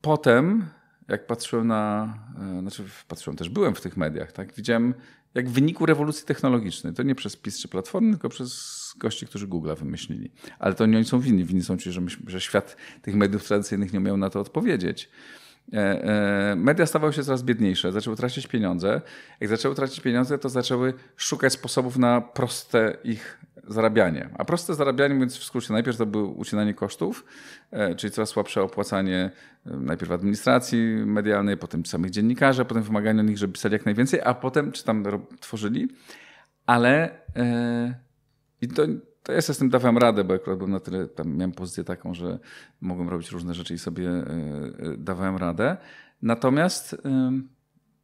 potem, jak patrzyłem na, e, znaczy patrzyłem, też byłem w tych mediach, tak, widziałem jak w wyniku rewolucji technologicznej, to nie przez PiS czy Platformy, tylko przez gości, którzy Google wymyślili. Ale to nie oni są winni. Winni są ci, że, myśmy, że świat tych mediów tradycyjnych nie umiał na to odpowiedzieć. E, e, media stawały się coraz biedniejsze, zaczęły tracić pieniądze. Jak zaczęły tracić pieniądze, to zaczęły szukać sposobów na proste ich zarabianie. A proste zarabianie, więc w skrócie, najpierw to było ucinanie kosztów, e, czyli coraz słabsze opłacanie najpierw administracji medialnej, potem samych dziennikarzy, potem wymaganie od nich, żeby pisali jak najwięcej, a potem, czy tam tworzyli, ale i to, to ja sobie z tym dawałem radę, bo akurat na tyle, tam miałem pozycję taką, że mogłem robić różne rzeczy i sobie e, e, dawałem radę. Natomiast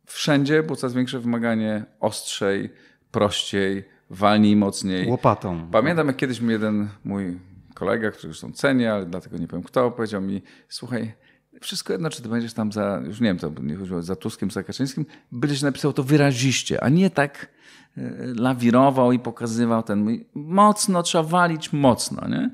wszędzie było coraz większe wymaganie ostrzej, prościej, walnij mocniej. Łopatą. Pamiętam, jak kiedyś mi jeden mój kolega, który już są ale dlatego nie powiem kto, powiedział mi, słuchaj, wszystko jedno, czy ty będziesz tam za, już nie wiem, to nie chodziło, za Tuskiem, za Kaczyńskim, będziesz napisał to wyraziście, a nie tak e, lawirował i pokazywał ten mój, mocno, trzeba walić mocno, nie?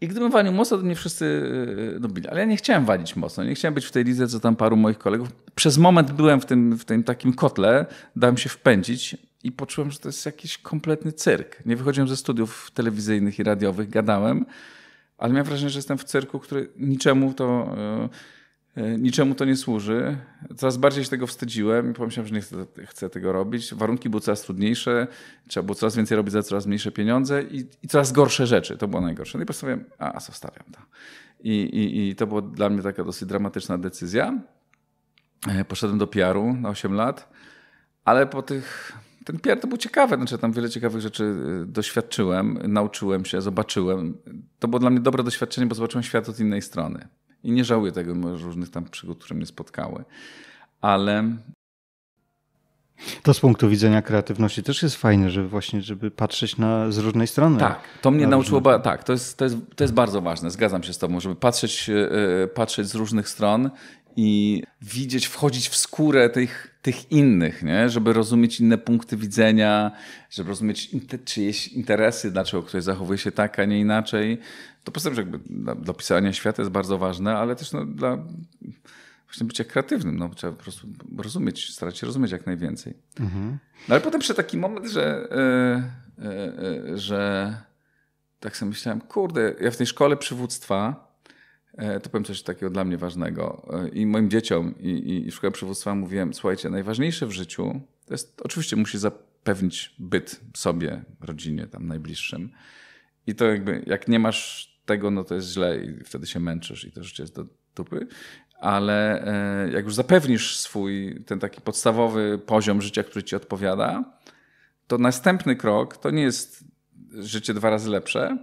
I gdybym walił mocno, to mnie wszyscy e, dobili. Ale ja nie chciałem walić mocno, nie chciałem być w tej lidze, co tam paru moich kolegów. Przez moment byłem w tym, w tym takim kotle, dałem się wpędzić i poczułem, że to jest jakiś kompletny cyrk. Nie wychodziłem ze studiów telewizyjnych i radiowych, gadałem ale miałem wrażenie, że jestem w cyrku, który niczemu to, e, e, niczemu to nie służy. Coraz bardziej się tego wstydziłem i pomyślałem, że nie chcę, chcę, tego robić. Warunki były coraz trudniejsze, trzeba było coraz więcej robić za coraz mniejsze pieniądze i, i coraz gorsze rzeczy. To było najgorsze. No i postanowiłem, a, zostawiam to. I, i, I to była dla mnie taka dosyć dramatyczna decyzja. E, poszedłem do PR-u na 8 lat, ale po tych ten PR to był ciekawy, znaczy tam wiele ciekawych rzeczy y, doświadczyłem, nauczyłem się, zobaczyłem. To było dla mnie dobre doświadczenie, bo zobaczyłem świat od innej strony. I nie żałuję tego, różnych tam przygód, które mnie spotkały. Ale to z punktu widzenia kreatywności też jest fajne, żeby właśnie, żeby patrzeć na, z różnej strony. Tak, to mnie nauczyło, różne... tak, to jest, to, jest, to jest bardzo ważne, zgadzam się z tobą, żeby patrzeć, y, y, patrzeć z różnych stron i widzieć, wchodzić w skórę tych, tych innych, nie? żeby rozumieć inne punkty widzenia, żeby rozumieć czyjeś interesy, dlaczego ktoś zachowuje się tak, a nie inaczej. To po że jakby do pisania świata jest bardzo ważne, ale też no, dla właśnie bycia kreatywnym. No, trzeba po prostu rozumieć, starać się rozumieć jak najwięcej. Mhm. No ale potem przyszedł taki moment, że, yy, yy, yy, że tak sobie myślałem, kurde, ja w tej szkole przywództwa E, to powiem coś takiego dla mnie ważnego. E, I moim dzieciom i, i, i w szkole przywództwa mówiłem, słuchajcie, najważniejsze w życiu to jest, oczywiście musi zapewnić byt sobie, rodzinie tam najbliższym. I to jakby, jak nie masz tego, no to jest źle i wtedy się męczysz i to życie jest do dupy. Ale e, jak już zapewnisz swój, ten taki podstawowy poziom życia, który ci odpowiada, to następny krok to nie jest życie dwa razy lepsze,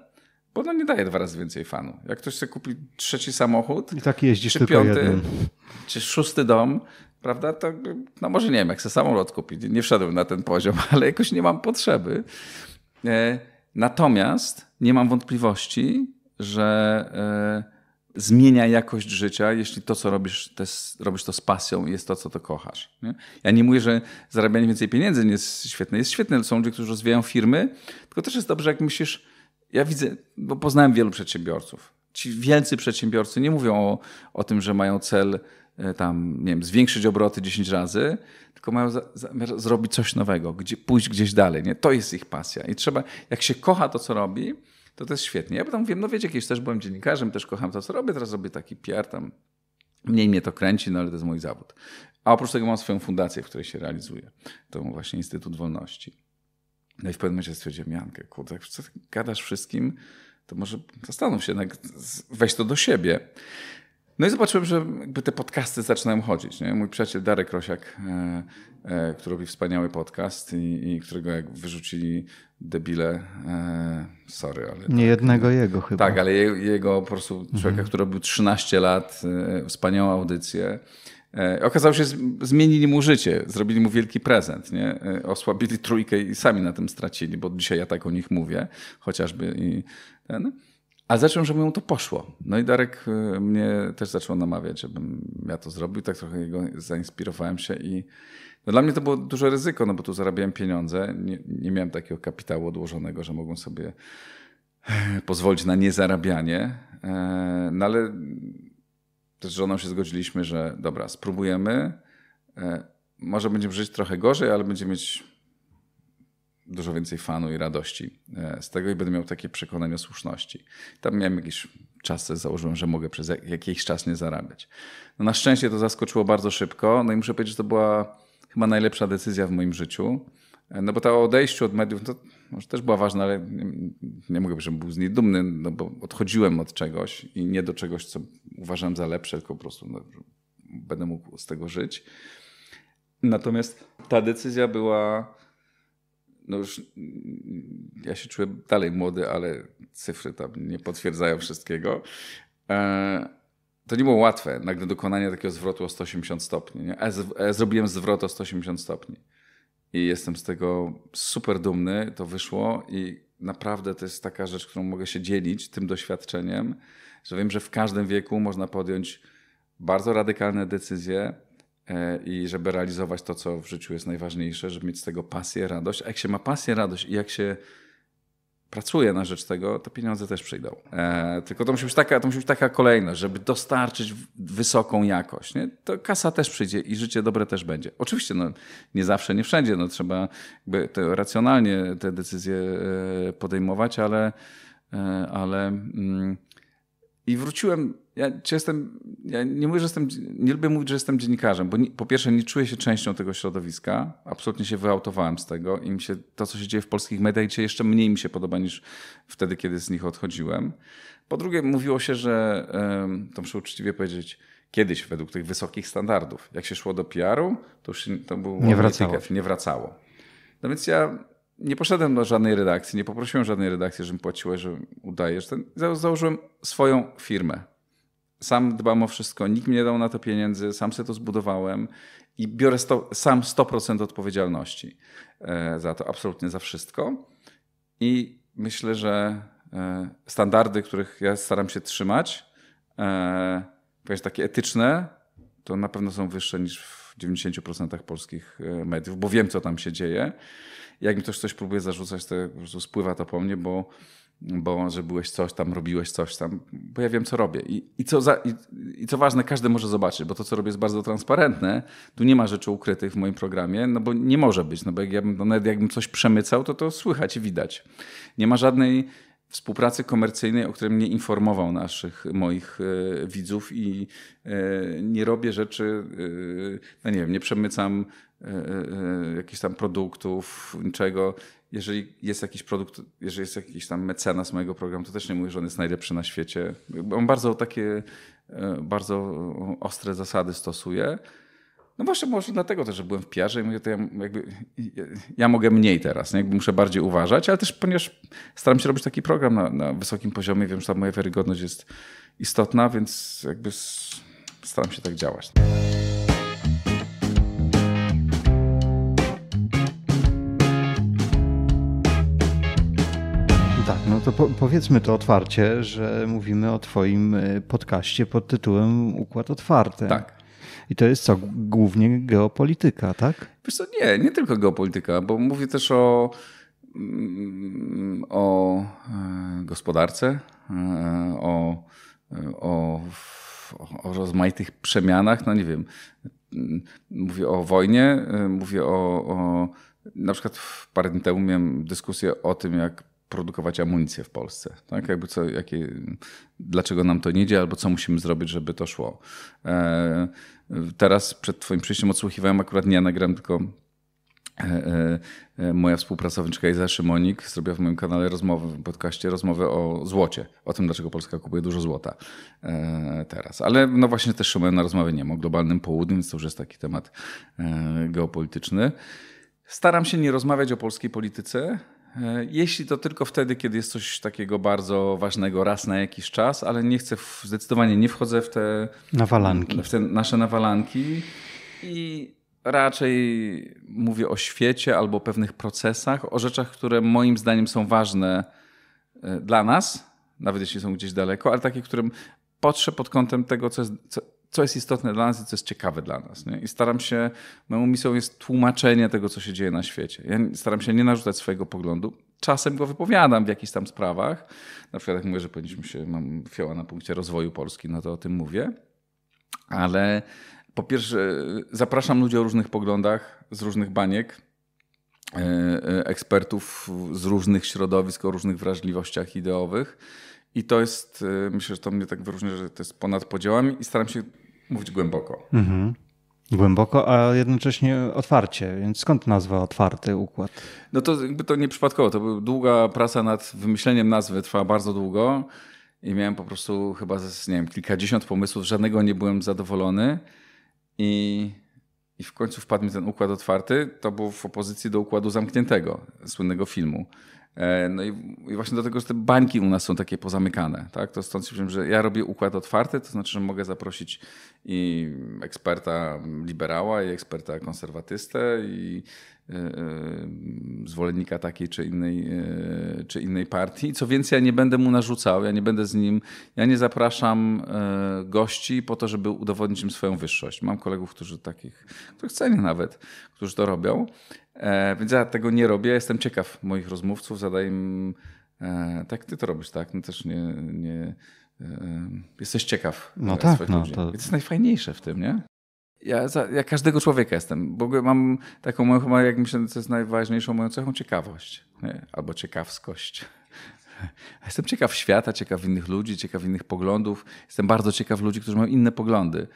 bo ono nie daje dwa razy więcej fanu. Jak ktoś sobie kupi trzeci samochód, I tak jeździsz czy piąty, jeden. czy szósty dom, prawda, to no może nie wiem, jak sobie samolot kupić, nie wszedłem na ten poziom, ale jakoś nie mam potrzeby. E, natomiast nie mam wątpliwości, że e, zmienia jakość życia, jeśli to, co robisz, to jest, robisz to z pasją i jest to, co to kochasz. Nie? Ja nie mówię, że zarabianie więcej pieniędzy nie jest świetne. Jest świetne, są ludzie, którzy rozwijają firmy, tylko też jest dobrze, jak myślisz, ja widzę, bo poznałem wielu przedsiębiorców. Ci wielcy przedsiębiorcy nie mówią o, o tym, że mają cel e, tam, nie wiem, zwiększyć obroty 10 razy, tylko mają zamiar zrobić coś nowego, gdzie, pójść gdzieś dalej. Nie? To jest ich pasja. I trzeba, jak się kocha to, co robi, to to jest świetnie. Ja potem wiem, no wiecie, kiedyś też byłem dziennikarzem, też kocham to, co robię, teraz robię taki PR tam. Mniej mnie to kręci, no ale to jest mój zawód. A oprócz tego mam swoją fundację, w której się realizuję. To właśnie Instytut Wolności. No i w pewnym momencie stwierdziłem, Jankę, kurde, jak gadasz wszystkim, to może zastanów się, jednak weź to do siebie. No i zobaczyłem, że jakby te podcasty zaczynają chodzić. Nie? Mój przyjaciel Darek Rosiak, e, e, który robi wspaniały podcast i, i którego jak wyrzucili debile, e, sorry, ale... Tak, nie tak, jednego no. jego chyba. Tak, ale je, jego po prostu człowieka, mhm. który robił 13 lat, e, wspaniałą audycję, E, okazało się, zmienili mu życie, zrobili mu wielki prezent, nie? E, osłabili trójkę i sami na tym stracili, bo dzisiaj ja tak o nich mówię, chociażby i ten. A zaczął, że mu to poszło. No i Darek e, mnie też zaczął namawiać, żebym ja to zrobił, tak trochę jego zainspirowałem się i no dla mnie to było duże ryzyko, no bo tu zarabiałem pieniądze, nie, nie miałem takiego kapitału odłożonego, że mogłem sobie pozwolić na niezarabianie, no ale z żoną się zgodziliśmy, że dobra, spróbujemy. E, może będziemy żyć trochę gorzej, ale będziemy mieć dużo więcej fanu i radości e, z tego i będę miał takie przekonanie o słuszności. Tam miałem jakiś czas, założyłem, że mogę przez jakiś czas nie zarabiać. No na szczęście to zaskoczyło bardzo szybko, no i muszę powiedzieć, że to była chyba najlepsza decyzja w moim życiu, e, no bo to odejście od mediów, no to może też była ważna, ale nie, nie mogę powiedzieć, że był z niej dumny, no bo odchodziłem od czegoś i nie do czegoś, co uważam za lepsze, tylko po prostu no, będę mógł z tego żyć. Natomiast ta decyzja była, no już ja się czuję dalej młody, ale cyfry tam nie potwierdzają wszystkiego. E, to nie było łatwe, nagle dokonanie takiego zwrotu o 180 stopni. Nie? E, e, zrobiłem zwrot o 180 stopni i jestem z tego super dumny. To wyszło i naprawdę to jest taka rzecz, którą mogę się dzielić tym doświadczeniem, że wiem, że w każdym wieku można podjąć bardzo radykalne decyzje e, i żeby realizować to, co w życiu jest najważniejsze, żeby mieć z tego pasję, radość. A jak się ma pasję, radość i jak się pracuje na rzecz tego, to pieniądze też przyjdą. E, tylko to musi, być taka, to musi być taka kolejność, żeby dostarczyć wysoką jakość. Nie? To kasa też przyjdzie i życie dobre też będzie. Oczywiście no, nie zawsze, nie wszędzie. No, trzeba jakby racjonalnie te decyzje e, podejmować, ale, e, ale mm, i wróciłem ja, czy jestem, ja nie mówię, że jestem, nie lubię mówić, że jestem dziennikarzem, bo nie, po pierwsze nie czuję się częścią tego środowiska, absolutnie się wyautowałem z tego i mi się, to, co się dzieje w polskich mediach, dzisiaj jeszcze mniej mi się podoba niż wtedy, kiedy z nich odchodziłem. Po drugie mówiło się, że, to muszę uczciwie powiedzieć, kiedyś według tych wysokich standardów, jak się szło do PR-u, to już to był nie wracało. nie wracało. No więc ja nie poszedłem do żadnej redakcji, nie poprosiłem żadnej redakcji, żebym płaciła, że udaję, że założyłem swoją firmę sam dbam o wszystko, nikt mi nie dał na to pieniędzy, sam sobie to zbudowałem i biorę sto, sam 100% odpowiedzialności e, za to, absolutnie za wszystko. I myślę, że e, standardy, których ja staram się trzymać, e, powiedzmy takie etyczne, to na pewno są wyższe niż w 90% polskich mediów, bo wiem, co tam się dzieje. Jak mi ktoś coś próbuje zarzucać, to po prostu spływa to po mnie, bo bo że byłeś coś tam, robiłeś coś tam, bo ja wiem, co robię. I, i, co, za, i, i, co ważne, każdy może zobaczyć, bo to, co robię, jest bardzo transparentne. Tu nie ma rzeczy ukrytych w moim programie, no bo nie może być, no bo jak ja bym, no nawet jakbym coś przemycał, to to słychać i widać. Nie ma żadnej współpracy komercyjnej, o której mnie informował naszych moich y, widzów i y, nie robię rzeczy, y, no nie wiem, nie przemycam jakichś tam produktów, niczego jeżeli jest jakiś produkt, jeżeli jest jakiś tam mecenas mojego programu, to też nie mówię, że on jest najlepszy na świecie. On bardzo takie, e, bardzo e, ostre zasady stosuje. No właśnie może dlatego też, że byłem w piarze i mówię, to ja, jakby, ja mogę mniej teraz, nie? Jakby muszę bardziej uważać, ale też ponieważ staram się robić taki program na, na wysokim poziomie, wiem, że ta moja wiarygodność jest istotna, więc jakby staram się tak działać. no to po powiedzmy to otwarcie, że mówimy o Twoim e, podcaście pod tytułem Układ Otwarty. Tak. I to jest co? Głównie geopolityka, tak? Wiesz co, nie, nie tylko geopolityka, bo mówię też o, mm, o e, gospodarce, e, o, o, o rozmaitych przemianach, no nie wiem. Mm, mówię o wojnie, mówię o, o na przykład parę dni temu miałem dyskusję o tym, jak produkować amunicję w Polsce. Tak? Jakby co, jakie, dlaczego nam to nie idzie, albo co musimy zrobić, żeby to szło. E, teraz przed Twoim przyjściem odsłuchiwałem akurat nie nagram, tylko e, e, e, moja współpracowniczka Iza Szymonik zrobiła w moim kanale rozmowę, w podcaście rozmowę o złocie, o tym, dlaczego Polska kupuje dużo złota teraz. Ale no właśnie też Szymon na rozmowie nie ma o globalnym południu, więc to już jest taki temat geopolityczny. Staram się nie rozmawiać o polskiej polityce, E, jeśli to tylko wtedy, kiedy jest coś takiego bardzo ważnego raz na jakiś czas, ale nie chcę, zdecydowanie nie wchodzę w te, nawalanki. w te nasze nawalanki i raczej mówię o świecie albo pewnych procesach, o rzeczach, które moim zdaniem są ważne e, dla nas, nawet jeśli są gdzieś daleko, ale takie, którym patrzę pod kątem tego, co jest, co, co jest istotne dla nas i co jest ciekawe dla nas. Nie? I staram się, moją misją jest tłumaczenie tego, co się dzieje na świecie. Ja staram się nie narzucać swojego poglądu. Czasem go wypowiadam w jakichś tam sprawach. Na przykład jak mówię, że powinniśmy się, mam fioła na punkcie rozwoju Polski, no to o tym mówię. Ale po pierwsze zapraszam ludzi o różnych poglądach, z różnych baniek e, e, ekspertów z różnych środowisk, o różnych wrażliwościach ideowych. I to jest, e, myślę, że to mnie tak wyróżnia, że to jest ponad podziałami i staram się mówić głęboko. Mhm. Głęboko, a jednocześnie otwarcie. Więc skąd nazwa otwarty układ? No to jakby to nieprzypadkowo. To była długa praca nad wymyśleniem nazwy, trwała bardzo długo i miałem po prostu chyba, nie wiem, kilkadziesiąt pomysłów, żadnego nie byłem zadowolony i, i w końcu wpadł mi ten układ otwarty. To był w opozycji do układu zamkniętego, słynnego filmu. E, no i, właśnie dlatego, że te bańki u nas są takie pozamykane. Tak? To stąd się wziąłem, że ja robię układ otwarty, to znaczy, że mogę zaprosić i eksperta liberała, i eksperta konserwatystę, i e, e, zwolennika takiej czy innej, czy innej partii. I co więcej, ja nie będę mu narzucał, ja nie będę z nim, ja nie zapraszam gości po to, żeby udowodnić im swoją wyższość. Mam kolegów, którzy takich, których cenię nawet, którzy to robią. E, więc ja tego nie robię. Jestem ciekaw moich rozmówców, zadaję im. E, tak, ty to robisz, tak? No też nie. nie e, jesteś ciekaw. No tak, no to... Więc jest najfajniejsze w tym, nie? Ja, za, ja każdego człowieka jestem. bo mam taką moją, chyba jak myślę, co jest najważniejszą moją cechą, ciekawość. Nie? Albo ciekawskość. Jestem ciekaw świata, ciekaw innych ludzi, ciekaw innych poglądów. Jestem bardzo ciekaw ludzi, którzy mają inne poglądy.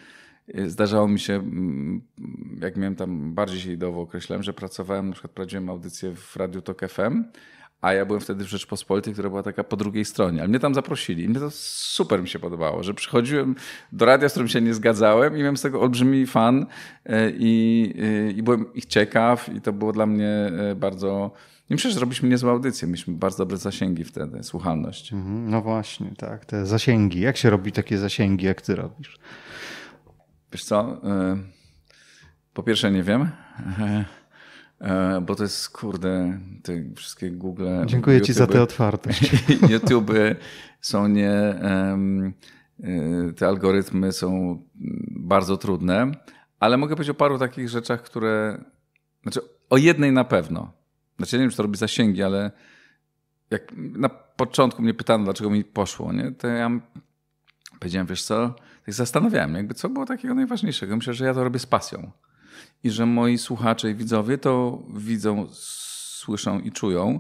Y, zdarzało mi się, mm, jak miałem tam bardziej się ideowo określałem, że pracowałem, na przykład prowadziłem audycję w Radiu Tok FM, a ja byłem wtedy w Rzeczpospolitej, która była taka po drugiej stronie. Ale mnie tam zaprosili i mnie to super mi się podobało, że przychodziłem do radia, z którym się nie zgadzałem i miałem z tego olbrzymi fan y, i, y, i byłem ich ciekaw i to było dla mnie bardzo... Nie myślę, że zrobiliśmy niezłe audycję, Mieliśmy bardzo dobre zasięgi wtedy, słuchalność. Mhm, no właśnie, tak. Te zasięgi. Jak się robi takie zasięgi, jak ty robisz? Wiesz co? Y, po pierwsze nie wiem, y, bo to jest, kurde, te wszystkie Google. Dziękuję YouTube, ci za tę otwartość. YouTube są nie... Y, te algorytmy są bardzo trudne, ale mogę powiedzieć o paru takich rzeczach, które... Znaczy o jednej na pewno. Znaczy nie wiem, czy to robi zasięgi, ale jak na początku mnie pytano, dlaczego mi poszło, nie? to ja powiedziałem, wiesz co tak zastanawiałem, jakby co było takiego najważniejszego. Myślę, że ja to robię z pasją i że moi słuchacze i widzowie to widzą, słyszą i czują,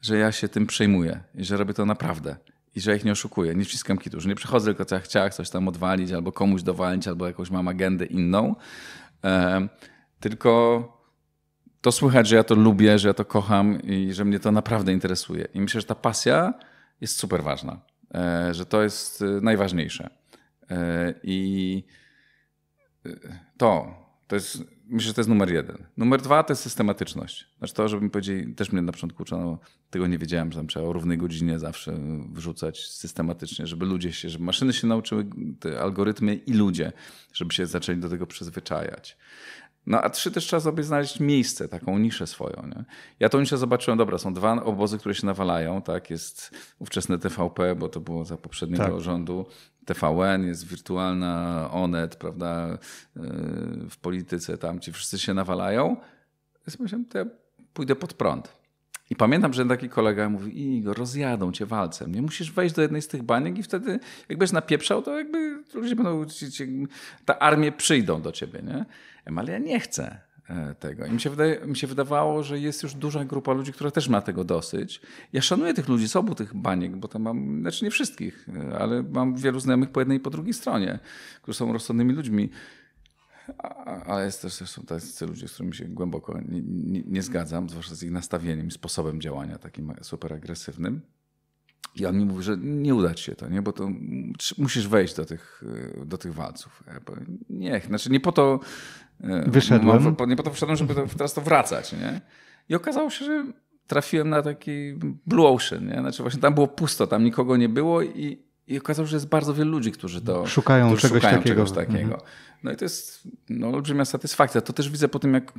że ja się tym przejmuję i że robię to naprawdę i że ich nie oszukuję, nie wciskam kitu, że nie przychodzę tylko co ja chciałem coś tam odwalić albo komuś dowalić, albo jakąś mam agendę inną, e, tylko to słychać, że ja to lubię, że ja to kocham i że mnie to naprawdę interesuje. I myślę, że ta pasja jest super ważna, e, że to jest e, najważniejsze. E, I e, to, to jest, myślę, że to jest numer jeden. Numer dwa to jest systematyczność. Znaczy to, żeby mi powiedzieli, też mnie na początku uczono, tego nie wiedziałem, że tam trzeba o równej godzinie zawsze wrzucać systematycznie, żeby ludzie się, żeby maszyny się nauczyły, te algorytmy i ludzie, żeby się zaczęli do tego przyzwyczajać. No a trzy też trzeba sobie znaleźć miejsce, taką niszę swoją. Nie? Ja to niszę zobaczyłem, dobra, są dwa obozy, które się nawalają, tak, jest ówczesne TVP, bo to było za poprzedniego tak. rządu, TVN, jest wirtualna Onet, prawda, y, w polityce tam ci wszyscy się nawalają. Więc myślałem, to ja pójdę pod prąd. I pamiętam, że taki kolega mówi, Igor, rozjadą cię walcem. Nie musisz wejść do jednej z tych baniek i wtedy jak będziesz napieprzał, to jakby ludzie będą, ci, ci, ta armię przyjdą do ciebie, nie? Ale ja nie chcę. E, tego. I mi się, wydaje, mi się wydawało, że jest już duża grupa ludzi, która też ma tego dosyć. Ja szanuję tych ludzi z obu tych baniek, bo tam mam, znaczy nie wszystkich, e, ale mam wielu znajomych po jednej i po drugiej stronie, którzy są rozsądnymi ludźmi. Ale jest też są tacy ludzie, z którymi się głęboko nie, nie, nie zgadzam, zwłaszcza z ich nastawieniem, sposobem działania takim super agresywnym. I on mi mówi, że nie uda ci się to, nie? bo to musisz wejść do tych, e, do tych walców. Ja powiem, nie, znaczy nie po to E, wyszedłem. nie nie to wszedłem, żeby teraz to wracać, nie? I okazało się, że trafiłem na taki blue ocean, nie? Znaczy właśnie tam było pusto, tam nikogo nie było i i okazało się, że jest bardzo wielu ludzi, którzy to szukają, którzy czegoś, szukają takiego. czegoś takiego. Mhm. No i to jest no, olbrzymia satysfakcja. To też widzę po tym, jak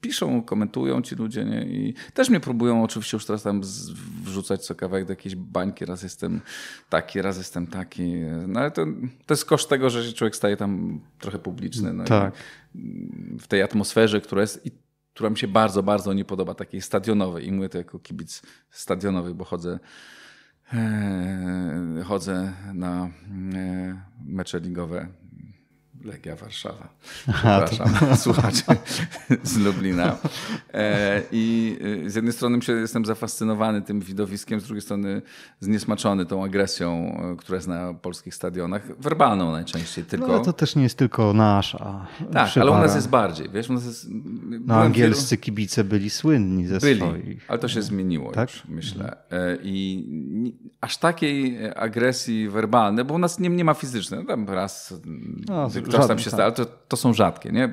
piszą, komentują ci ludzie. Nie? I też mnie próbują oczywiście już teraz tam wrzucać co kawałek do jakiejś bańki. Raz jestem taki, raz jestem taki. No ale to, to jest koszt tego, że się człowiek staje tam trochę publiczny. No tak. w tej atmosferze, która jest i która mi się bardzo, bardzo nie podoba, takiej stadionowej. I mówię to jako kibic stadionowy, bo chodzę E, chodzę na e, mecze ligowe Legia Warszawa. Przepraszam, Aha, to... słuchacze z Lublina. E, I e, z jednej strony jestem zafascynowany tym widowiskiem, z drugiej strony zniesmaczony tą agresją, e, która jest na polskich stadionach, werbalną najczęściej no, tylko. No, ale to też nie jest tylko nasza. Tak, przywara. ale u nas jest bardziej. Wiesz, u nas jest, no, angielscy wielu... kibice byli słynni ze byli, swoich. Ale to się zmieniło tak? już, myślę. E, I aż takiej agresji werbalnej, bo u nas nie, nie ma fizycznej. No tam raz no, coś tam się stało, ale to, to są rzadkie, nie?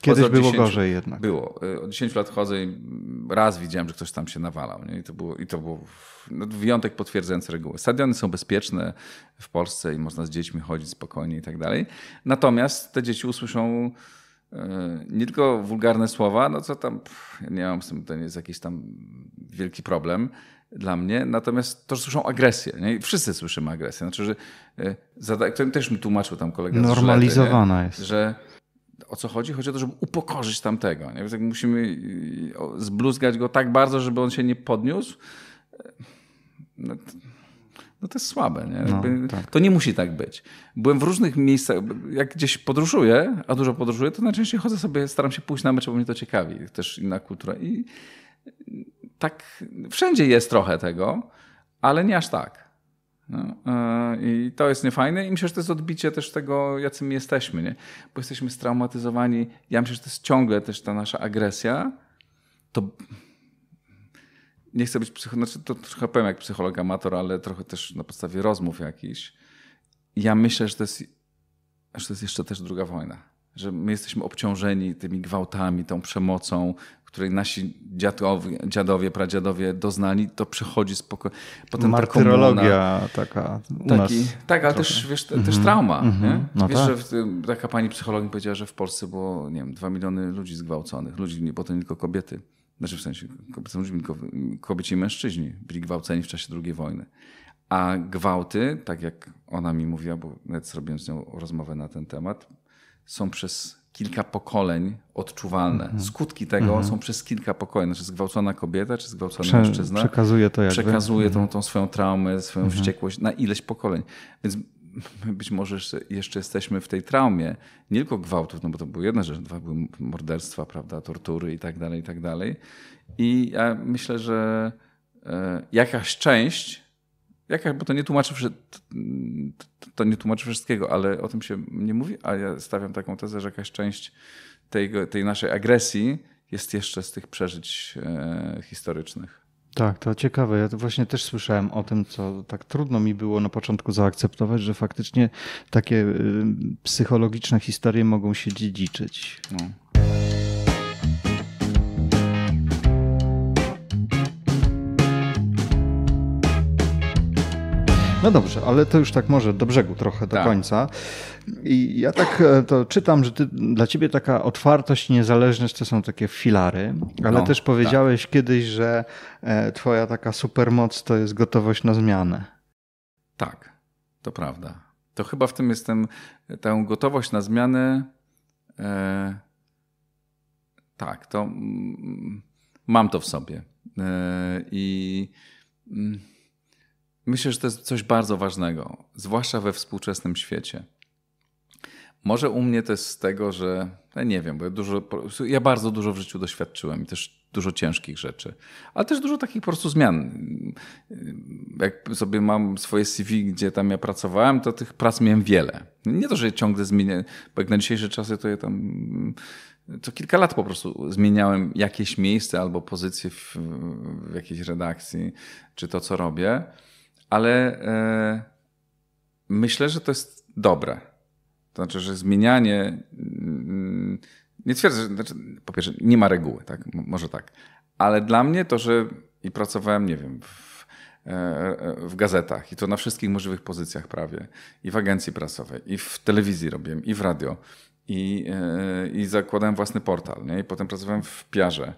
Kiedyś było 10, gorzej jednak. Było. Y, od 10 lat chodzę i raz widziałem, że ktoś tam się nawalał, nie? I to było, i to było no, wyjątek potwierdzający reguły. Stadiony są bezpieczne w Polsce i można z dziećmi chodzić spokojnie i tak dalej. Natomiast te dzieci usłyszą E, nie tylko wulgarne słowa, no co tam, pff, nie mam z tym, to nie jest jakiś tam wielki problem dla mnie, natomiast to, że słyszą agresję, nie? I wszyscy słyszymy agresję, znaczy, że e, zada- to też mi tłumaczył tam kolega Normalizowana jest. Że o co chodzi? Chodzi o to, żeby upokorzyć tamtego, nie? Więc jak musimy e, zbluzgać go tak bardzo, żeby on się nie podniósł, no to no to jest słabe, nie? No, tak. To nie musi tak być. Byłem w różnych miejscach, jak gdzieś podróżuję, a dużo podróżuję, to najczęściej chodzę sobie, staram się pójść na mecz, bo mnie to ciekawi, też inna kultura. I tak wszędzie jest trochę tego, ale nie aż tak. No, e, I to jest niefajne i myślę, że to jest odbicie też tego, jacy my jesteśmy, nie? Bo jesteśmy straumatyzowani. Ja myślę, że to jest ciągle też ta nasza agresja. To nie chcę być psychologiem, znaczy to trochę powiem jak psycholog amator, ale trochę też na podstawie rozmów jakichś. Ja myślę, że to jest, że to jest jeszcze też druga wojna. Że my jesteśmy obciążeni tymi gwałtami, tą przemocą, której nasi dziadowie, dziadowie pradziadowie doznali, to przechodzi spokojnie. Martyrologia ta taka u taki, nas Tak, ale trochę. też, wiesz, mm -hmm. też mhm, trauma. Mm -hmm. nie? No wiesz, tak. że taka pani psycholog powiedziała, że w Polsce było, nie wiem, dwa miliony ludzi zgwałconych. Ludzi, nie tylko kobiety. Znaczy w sensie kobiety i mężczyźni byli gwałceni w czasie II wojny. A gwałty, tak jak ona mi mówiła, bo nawet zrobiłem z nią rozmowę na ten temat, są przez kilka pokoleń odczuwalne. Mhm. Skutki tego mm są przez kilka pokoleń. Znaczy zgwałcona kobieta, czy zgwałcony Prze mężczyzna. Przekazuje to jakby. Przekazuje tą, mhm. tą swoją traumę, swoją mhm. wściekłość na ileś pokoleń. Więc być może jeszcze jesteśmy w tej traumie, nie tylko gwałtów, no bo to była jedna rzecz, dwa były morderstwa, prawda, tortury i tak dalej, i tak dalej. I ja myślę, że e, jakaś część, jakaś, bo to nie tłumaczy to nie tłumaczy wszystkiego, ale o tym się nie mówi, a ja stawiam taką tezę, że jakaś część tej, tej naszej agresji jest jeszcze z tych przeżyć e, historycznych. Tak, to ciekawe. Ja właśnie też słyszałem o tym, co tak trudno mi było na początku zaakceptować, że faktycznie takie y, psychologiczne historie mogą się dziedziczyć. No. No dobrze, ale to już tak może do brzegu trochę, do tak. końca. I ja tak e, to czytam, że ty, dla ciebie taka otwartość i niezależność to są takie filary, ale no, też tak. powiedziałeś tak. kiedyś, że e, twoja taka supermoc to jest gotowość na zmianę. Tak, to prawda. To chyba w tym jestem, tę gotowość na zmianę, e, tak, to mm, mm mam to w sobie. E, I... Mm, Myślę, że to jest coś bardzo ważnego, zwłaszcza we współczesnym świecie. Może u mnie to jest z tego, że ja no nie wiem, bo ja, dużo, ja bardzo dużo w życiu doświadczyłem i też dużo ciężkich rzeczy, ale też dużo takich po prostu zmian. Jak sobie mam swoje CV, gdzie tam ja pracowałem, to tych prac miałem wiele. Nie to, że ciągle zmienię, bo jak na dzisiejsze czasy to ja tam co kilka lat po prostu zmieniałem jakieś miejsce albo pozycję w, w jakiejś redakcji, czy to, co robię ale e, myślę, że to jest dobre. To znaczy, że zmienianie. Mm, mm, nie twierdzę, że znaczy, po pierwsze, nie ma reguły, tak? Może tak. Ale dla mnie to, że i pracowałem, nie wiem, w, e, e, w, gazetach i to na wszystkich możliwych pozycjach prawie, i w agencji prasowej, i w telewizji robiłem, i w radio, i, i zakładałem własny portal, nie? i potem pracowałem w piarze,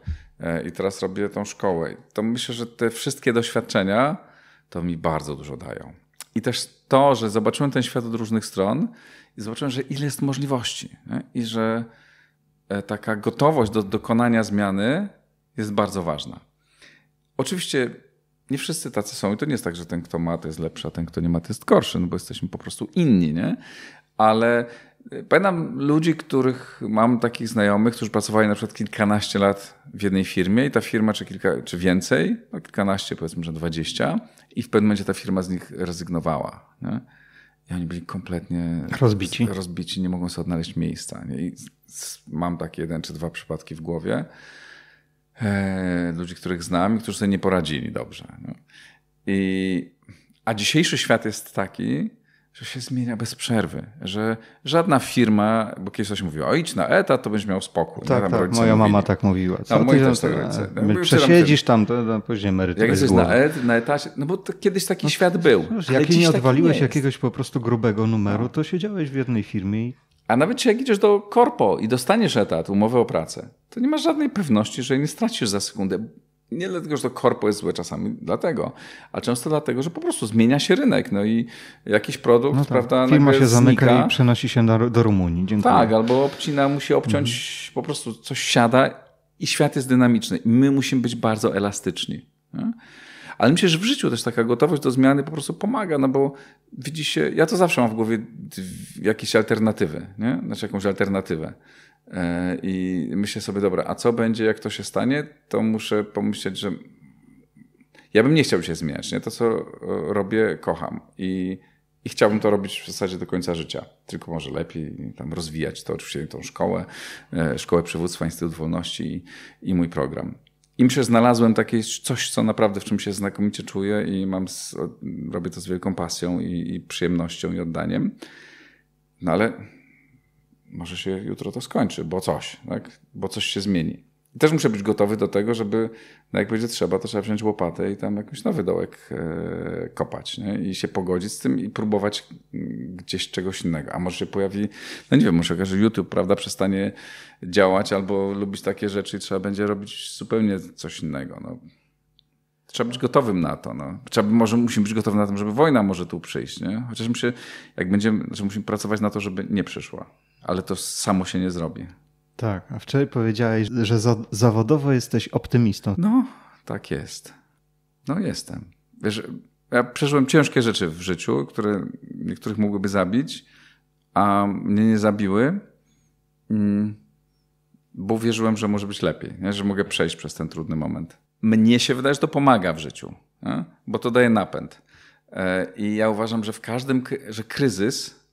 i teraz robię tą szkołę. To myślę, że te wszystkie doświadczenia to mi bardzo dużo dają. I też to, że zobaczyłem ten świat od różnych stron i zobaczyłem, że ile jest możliwości nie? i że e, taka gotowość do dokonania zmiany jest bardzo ważna. Oczywiście nie wszyscy tacy są i to nie jest tak, że ten, kto ma, to jest lepszy, a ten, kto nie ma, to jest gorszy, no bo jesteśmy po prostu inni, nie? Ale Pamiętam ludzi, których mam takich znajomych, którzy pracowali na przykład kilkanaście lat w jednej firmie i ta firma, czy, kilka, czy więcej, no kilkanaście, powiedzmy, że dwadzieścia, i w pewnym momencie ta firma z nich rezygnowała. Nie? I oni byli kompletnie rozbici, rozbici nie mogą sobie odnaleźć miejsca. Nie? I mam takie jeden czy dwa przypadki w głowie e, ludzi, których znam i którzy sobie nie poradzili dobrze. Nie? I, a dzisiejszy świat jest taki, że się zmienia bez przerwy, że żadna firma, bo kiedyś ktoś mówił, o idź na etat, to będziesz miał spokój. Tak, tak moja mówili. mama tak mówiła. No, Co, no, też tak rodzice. E, no, przesiedzisz tam, to, to później emerytura Jak jesteś na, et, na etacie, no bo kiedyś taki no, świat był. Jak nie odwaliłeś nie jakiegoś po prostu grubego numeru, no. to siedziałeś w jednej firmie i a nawet jak idziesz do korpo i dostaniesz etat, umowę o pracę, to nie masz żadnej pewności, że nie stracisz za sekundę, nie dlatego, że to korpo jest złe czasami, dlatego, a często dlatego, że po prostu zmienia się rynek, no i jakiś produkt, no tak. prawda, Firma się zamyka znika. i przenosi się do, do Rumunii. Dziękuję. Tak, albo obcina, musi obciąć, mhm. po prostu coś siada i świat jest dynamiczny. I my musimy być bardzo elastyczni. Nie? Ale myślę, że w życiu też taka gotowość do zmiany po prostu pomaga, no bo widzi się, ja to zawsze mam w głowie jakieś alternatywy, nie? Znaczy jakąś alternatywę. E, I myślę sobie, dobra, a co będzie, jak to się stanie, to muszę pomyśleć, że ja bym nie chciał się zmieniać. Nie? To, co e, robię, kocham i, i chciałbym to robić w zasadzie do końca życia. Tylko może lepiej tam rozwijać to, oczywiście tą szkołę, e, Szkołę Przywództwa, Instytut Wolności i, i mój program. Im się znalazłem takie coś, co naprawdę w czym się znakomicie czuję i mam, robię to z wielką pasją i, i przyjemnością i oddaniem. No ale może się jutro to skończy, bo coś, tak? bo coś się zmieni. I też muszę być gotowy do tego, żeby, no jak będzie trzeba, to trzeba wziąć łopatę i tam jakiś nowy dołek e, kopać nie? i się pogodzić z tym i próbować mm, gdzieś czegoś innego. A może się pojawi, no nie wiem, może okaże, że YouTube prawda, przestanie działać albo lubić takie rzeczy i trzeba będzie robić zupełnie coś innego. No trzeba być gotowym na to. No. Trzeba, może musimy być gotowym na to, żeby wojna może tu przyjść. Nie? Chociaż my się, jak będziemy, znaczy musimy pracować na to, żeby nie przyszła. Ale to samo się nie zrobi. Tak, a wczoraj powiedziałeś, że za zawodowo jesteś optymistą. No, tak jest. No jestem. Wiesz, ja przeżyłem ciężkie rzeczy w życiu, które niektórych mogłyby zabić, a mnie nie zabiły, mm, bo wierzyłem, że może być lepiej, nie? że mogę przejść przez ten trudny moment. Mnie się wydaje, że to pomaga w życiu, bo to daje napęd. E, I ja uważam, że w każdym, że kryzys,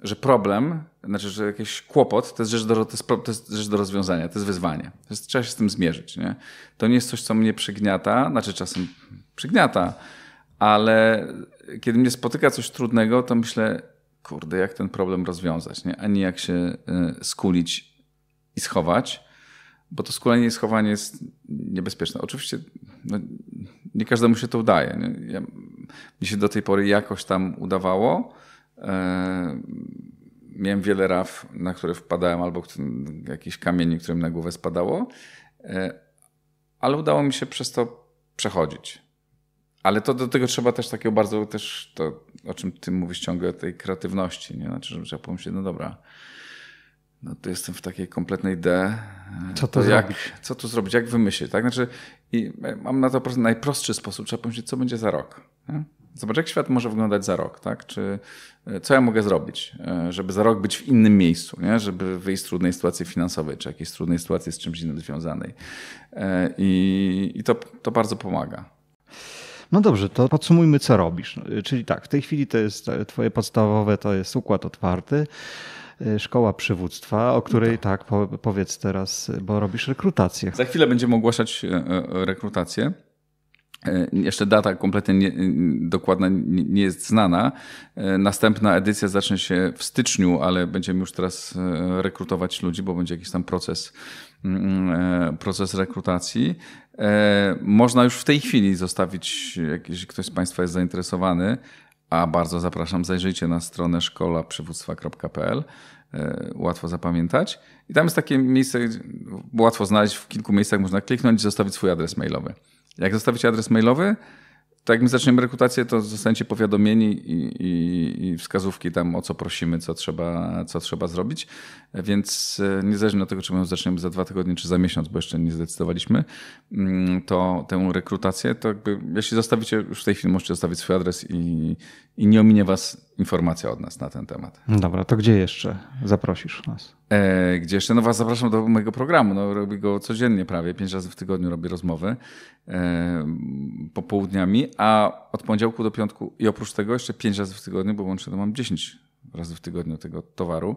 że problem, znaczy, że jakiś kłopot, to jest rzecz do, to jest, to jest rzecz do rozwiązania, to jest wyzwanie. To jest, trzeba się z tym zmierzyć. Nie? To nie jest coś, co mnie przygniata, znaczy czasem przygniata, ale kiedy mnie spotyka coś trudnego, to myślę, kurde, jak ten problem rozwiązać, nie? a nie jak się e, skulić i schować bo to skulenie i schowanie jest niebezpieczne. Oczywiście no, nie każdemu się to udaje. Nie? Ja, mi się do tej pory jakoś tam udawało. E, miałem wiele raf, na które wpadałem, albo jakieś kamienie, którym na głowę spadało, e, ale udało mi się przez to przechodzić. Ale to do tego trzeba też takiego bardzo też to, o czym ty mówisz ciągle, tej kreatywności. Nie? Znaczy, że trzeba pomyśleć, no dobra, no to jestem w takiej kompletnej D. Co to, to jak, zrobić? Co tu zrobić? Jak wymyślić? Tak? Znaczy, i e, mam na to najprostszy sposób. Trzeba pomyśleć, co będzie za rok. Nie? Zobacz, jak świat może wyglądać za rok, tak? Czy e, co ja mogę zrobić, e, żeby za rok być w innym miejscu, nie? żeby wyjść z trudnej sytuacji finansowej, czy jakiejś trudnej sytuacji z czymś innym związanej. I, i to, to bardzo pomaga. No dobrze, to podsumujmy, co robisz. Czyli tak, w tej chwili to jest twoje podstawowe, to jest układ otwarty. E, szkoła Przywództwa, o której tak, powiedz teraz, bo robisz rekrutację. Za chwilę będziemy ogłaszać e, e, rekrutację. Jeszcze data kompletnie nie, dokładna nie jest znana. Następna edycja zacznie się w styczniu, ale będziemy już teraz rekrutować ludzi, bo będzie jakiś tam proces, mm, proces rekrutacji. Można już w tej chwili zostawić, jeśli ktoś z Państwa jest zainteresowany, a bardzo zapraszam, zajrzyjcie na stronę szkolaprzywództwa.pl. E, łatwo zapamiętać. I tam jest takie miejsce, łatwo znaleźć, w kilku miejscach można kliknąć i zostawić swój adres mailowy. Jak zostawicie adres mailowy, tak jak my zaczniemy rekrutację, to zostaniecie powiadomieni i, i, i, wskazówki tam, o co prosimy, co trzeba, co trzeba zrobić. Więc e, niezależnie od tego, czy my zaczniemy za dwa tygodnie, czy za miesiąc, bo jeszcze nie zdecydowaliśmy, mm, to tę rekrutację, to jakby, jeśli zostawicie, już w tej chwili możecie zostawić swój adres i, i nie ominie was informacja od nas na ten temat. No dobra, to gdzie jeszcze zaprosisz nas? E, gdzie jeszcze? No was zapraszam do mojego programu. No, robię go codziennie prawie, pięć razy w tygodniu robię rozmowy e, popołudniami, a od poniedziałku do piątku i oprócz tego jeszcze pięć razy w tygodniu, bo łącznie to mam dziesięć razy w tygodniu tego towaru,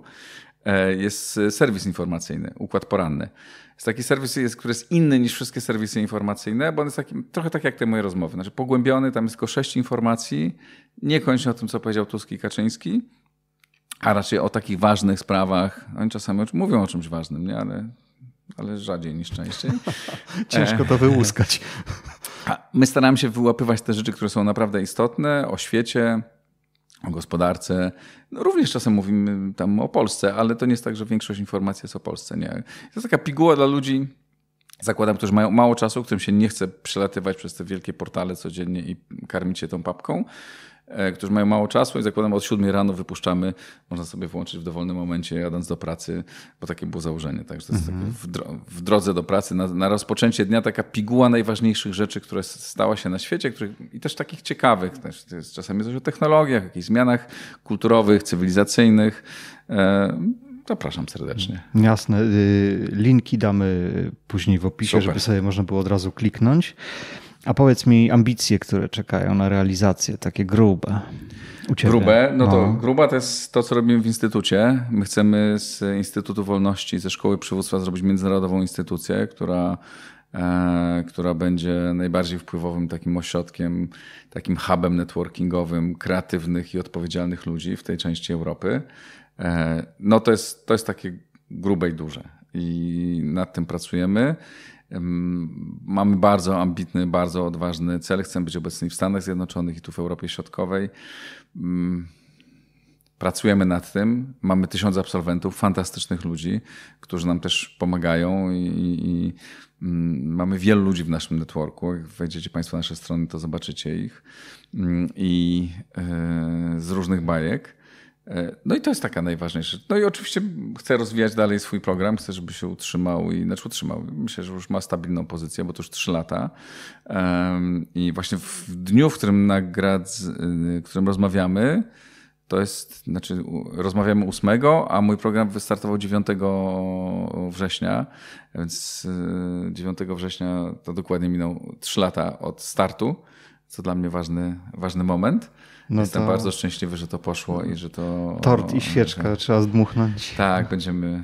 e, jest serwis informacyjny, układ poranny jest taki serwis, jest, który jest inny niż wszystkie serwisy informacyjne, bo on jest takim, trochę tak jak te moje rozmowy. Znaczy pogłębiony, tam jest tylko sześć informacji, niekoniecznie o tym, co powiedział Tuski i Kaczyński, a raczej o takich ważnych sprawach. Oni czasami mówią o czymś ważnym, nie? Ale, ale rzadziej niż częściej. Ciężko to e, wyłuskać. My staramy się wyłapywać te rzeczy, które są naprawdę istotne o świecie, o gospodarce. No, również czasem mówimy tam o Polsce, ale to nie jest tak, że większość informacji jest o Polsce. Nie? To jest taka piguła dla ludzi, zakładam, którzy mają mało czasu, którym się nie chce przelatywać przez te wielkie portale codziennie i karmić się tą papką. E, którzy mają mało czasu i zakładam od 7 rano wypuszczamy, można sobie włączyć w dowolnym momencie jadąc do pracy, bo takie było założenie. Także to jest mhm. w, dro w, drodze do pracy, na, na, rozpoczęcie dnia taka piguła najważniejszych rzeczy, które stała się na świecie których, i też takich ciekawych. Też, jest czasami coś o technologiach, jakichś zmianach kulturowych, cywilizacyjnych. E, zapraszam serdecznie. Jasne. Y, linki damy później w opisie, Super. żeby sobie można było od razu kliknąć. A powiedz mi ambicje, które czekają na realizację, takie grube. Grube, no, no to gruba to jest to, co robimy w instytucie. My chcemy z Instytutu Wolności, ze Szkoły Przywództwa zrobić międzynarodową instytucję, która e, która będzie najbardziej wpływowym takim ośrodkiem, takim hubem networkingowym kreatywnych i odpowiedzialnych ludzi w tej części Europy. E, no to jest, to jest takie grube i duże i nad tym pracujemy. Mamy bardzo ambitny, bardzo odważny cel. Chcemy być obecni w Stanach Zjednoczonych i tu w Europie Środkowej. Pracujemy nad tym. Mamy tysiąc absolwentów, fantastycznych ludzi, którzy nam też pomagają i, i mamy wielu ludzi w naszym networku. Jak wejdziecie Państwo na nasze strony, to zobaczycie ich i e, z różnych bajek. No i to jest taka najważniejsza. No i oczywiście chcę rozwijać dalej swój program, chcę, żeby się utrzymał i znaczy utrzymał. Myślę, że już ma stabilną pozycję, bo to już trzy lata. I właśnie w dniu, w którym nagrad, w y, którym rozmawiamy, to jest, znaczy rozmawiamy 8, a mój program wystartował 9 września, więc 9 y, września to dokładnie minął 3 lata od startu, co dla mnie ważny, ważny moment. No Jestem to... bardzo szczęśliwy, że to poszło i że to. Tort i świeczka że... trzeba zdmuchnąć. Tak, będziemy.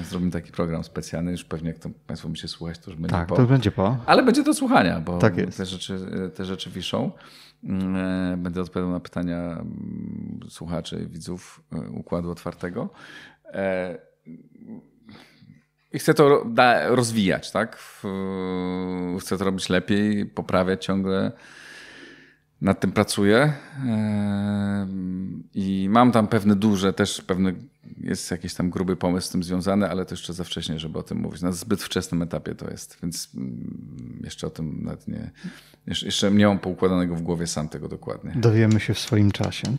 E, zrobimy taki program specjalny. Już pewnie jak to Państwo będzie słuchać, to już będzie tak, po. to będzie po. Ale będzie do słuchania, bo tak te, rzeczy, e, te rzeczy wiszą. Mm, e, będę odpowiadał na pytania mm, słuchaczy, widzów e, układu otwartego. E, i chcę to rozwijać, tak? Chcę to robić lepiej, poprawiać ciągle nad tym pracuję e, i mam tam pewne duże, też pewne, jest jakiś tam gruby pomysł z tym związany, ale to jeszcze za wcześnie, żeby o tym mówić. Na zbyt wczesnym etapie to jest, więc mm, jeszcze o tym nawet nie, jeszcze nie mam poukładanego w głowie sam tego dokładnie. Dowiemy się w swoim czasie.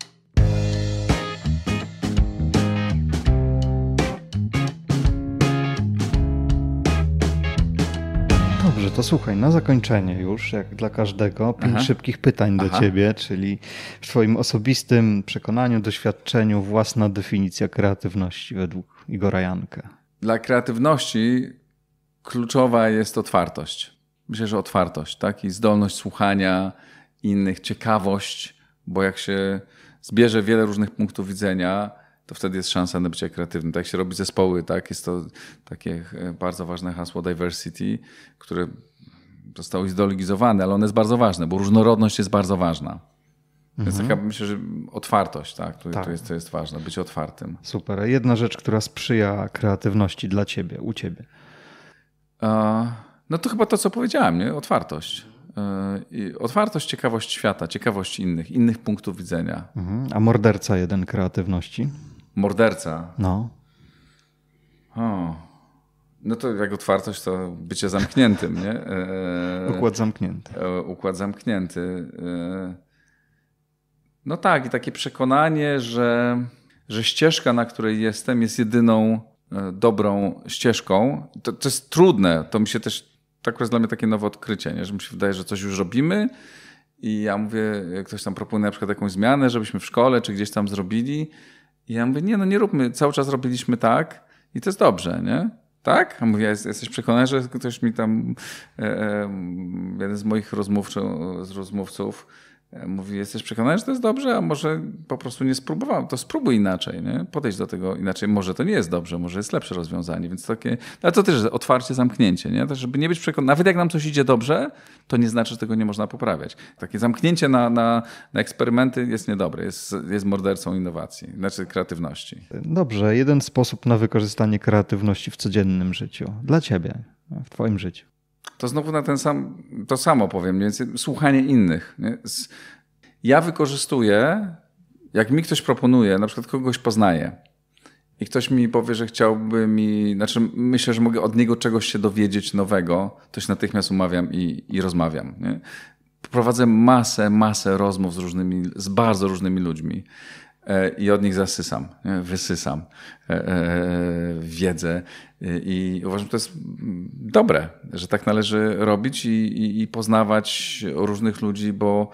to słuchaj, na zakończenie już, jak dla każdego, pięć Aha. szybkich pytań do Aha. ciebie, czyli w twoim osobistym przekonaniu, doświadczeniu, własna definicja kreatywności według Igora Jankę. Dla kreatywności kluczowa jest otwartość. Myślę, że otwartość, tak? I zdolność słuchania innych, ciekawość, bo jak się zbierze wiele różnych punktów widzenia, to wtedy jest szansa na bycie kreatywnym. Tak się robi zespoły, tak? Jest to takie e, bardzo ważne hasło diversity, które zostało ideologizowane, ale ono jest bardzo ważne, bo różnorodność jest bardzo ważna. Mhm. Więc taka myślę, że otwartość, tak? To, tak. to, jest, to jest ważne, być otwartym. Super. Jedna rzecz, która sprzyja kreatywności dla ciebie, u ciebie. No to chyba to, co powiedziałem, nie? Otwartość. E, otwartość, ciekawość świata, ciekawość innych, innych punktów widzenia. Mhm. A morderca jeden kreatywności? Morderca. No. O. No to jak otwartość, to bycie zamkniętym, nie? E, e, układ zamknięty. E, układ zamknięty. E, no tak, i takie przekonanie, że, że ścieżka, na której jestem, jest jedyną e, dobrą ścieżką. To, to jest trudne. To mi się też, tak jest dla mnie takie nowe odkrycie, nie? że mi się wydaje, że coś już robimy. I ja mówię, ktoś tam proponuje na przykład jakąś zmianę, żebyśmy w szkole czy gdzieś tam zrobili. I ja mówię, nie, no nie róbmy, cały czas robiliśmy tak i to jest dobrze, nie? Tak? A mówię, jesteś przekonany, że ktoś mi tam, e, e, jeden z moich rozmówców, z rozmówców, E, mówi, jesteś przekonany, że to jest dobrze, a może po prostu nie spróbowałem. To spróbuj inaczej, nie? Podejdź do tego inaczej. Może to nie jest dobrze, może jest lepsze rozwiązanie, więc takie... Ale to też otwarcie, zamknięcie, nie? To, żeby nie być przekonany. Nawet jak nam coś idzie dobrze, to nie znaczy, że tego nie można poprawiać. Takie zamknięcie na, na, na eksperymenty jest niedobre, jest, jest mordercą innowacji, znaczy kreatywności. Dobrze, jeden sposób na wykorzystanie kreatywności w codziennym życiu. Dla ciebie, w twoim życiu to znowu na ten sam, to samo powiem, więc słuchanie innych. Nie? Ja wykorzystuję, jak mi ktoś proponuje, na przykład kogoś poznaję i ktoś mi powie, że chciałby mi, znaczy myślę, że mogę od niego czegoś się dowiedzieć nowego, to się natychmiast umawiam i, i rozmawiam. Nie? Prowadzę masę, masę rozmów z różnymi, z bardzo różnymi ludźmi. E, i od nich zasysam, wysysam e, e, wiedzę i uważam, że to jest dobre, że tak należy robić i, i, i poznawać różnych ludzi, bo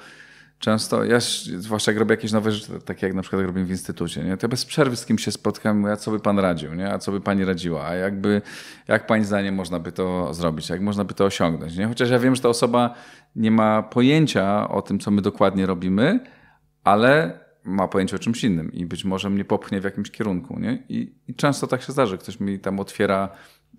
często, ja zwłaszcza jak robię jakieś nowe rzeczy, takie jak na przykład robię w instytucie, nie? to ja bez przerwy z kim się spotkam, a co by pan radził, nie? a co by pani radziła, a jakby, jak pani zdaniem można by to zrobić, jak można by to osiągnąć. Nie? Chociaż ja wiem, że ta osoba nie ma pojęcia o tym, co my dokładnie robimy, ale ma pojęcie o czymś innym i być może mnie popchnie w jakimś kierunku. Nie? I, I, często tak się zdarzy, ktoś mi tam otwiera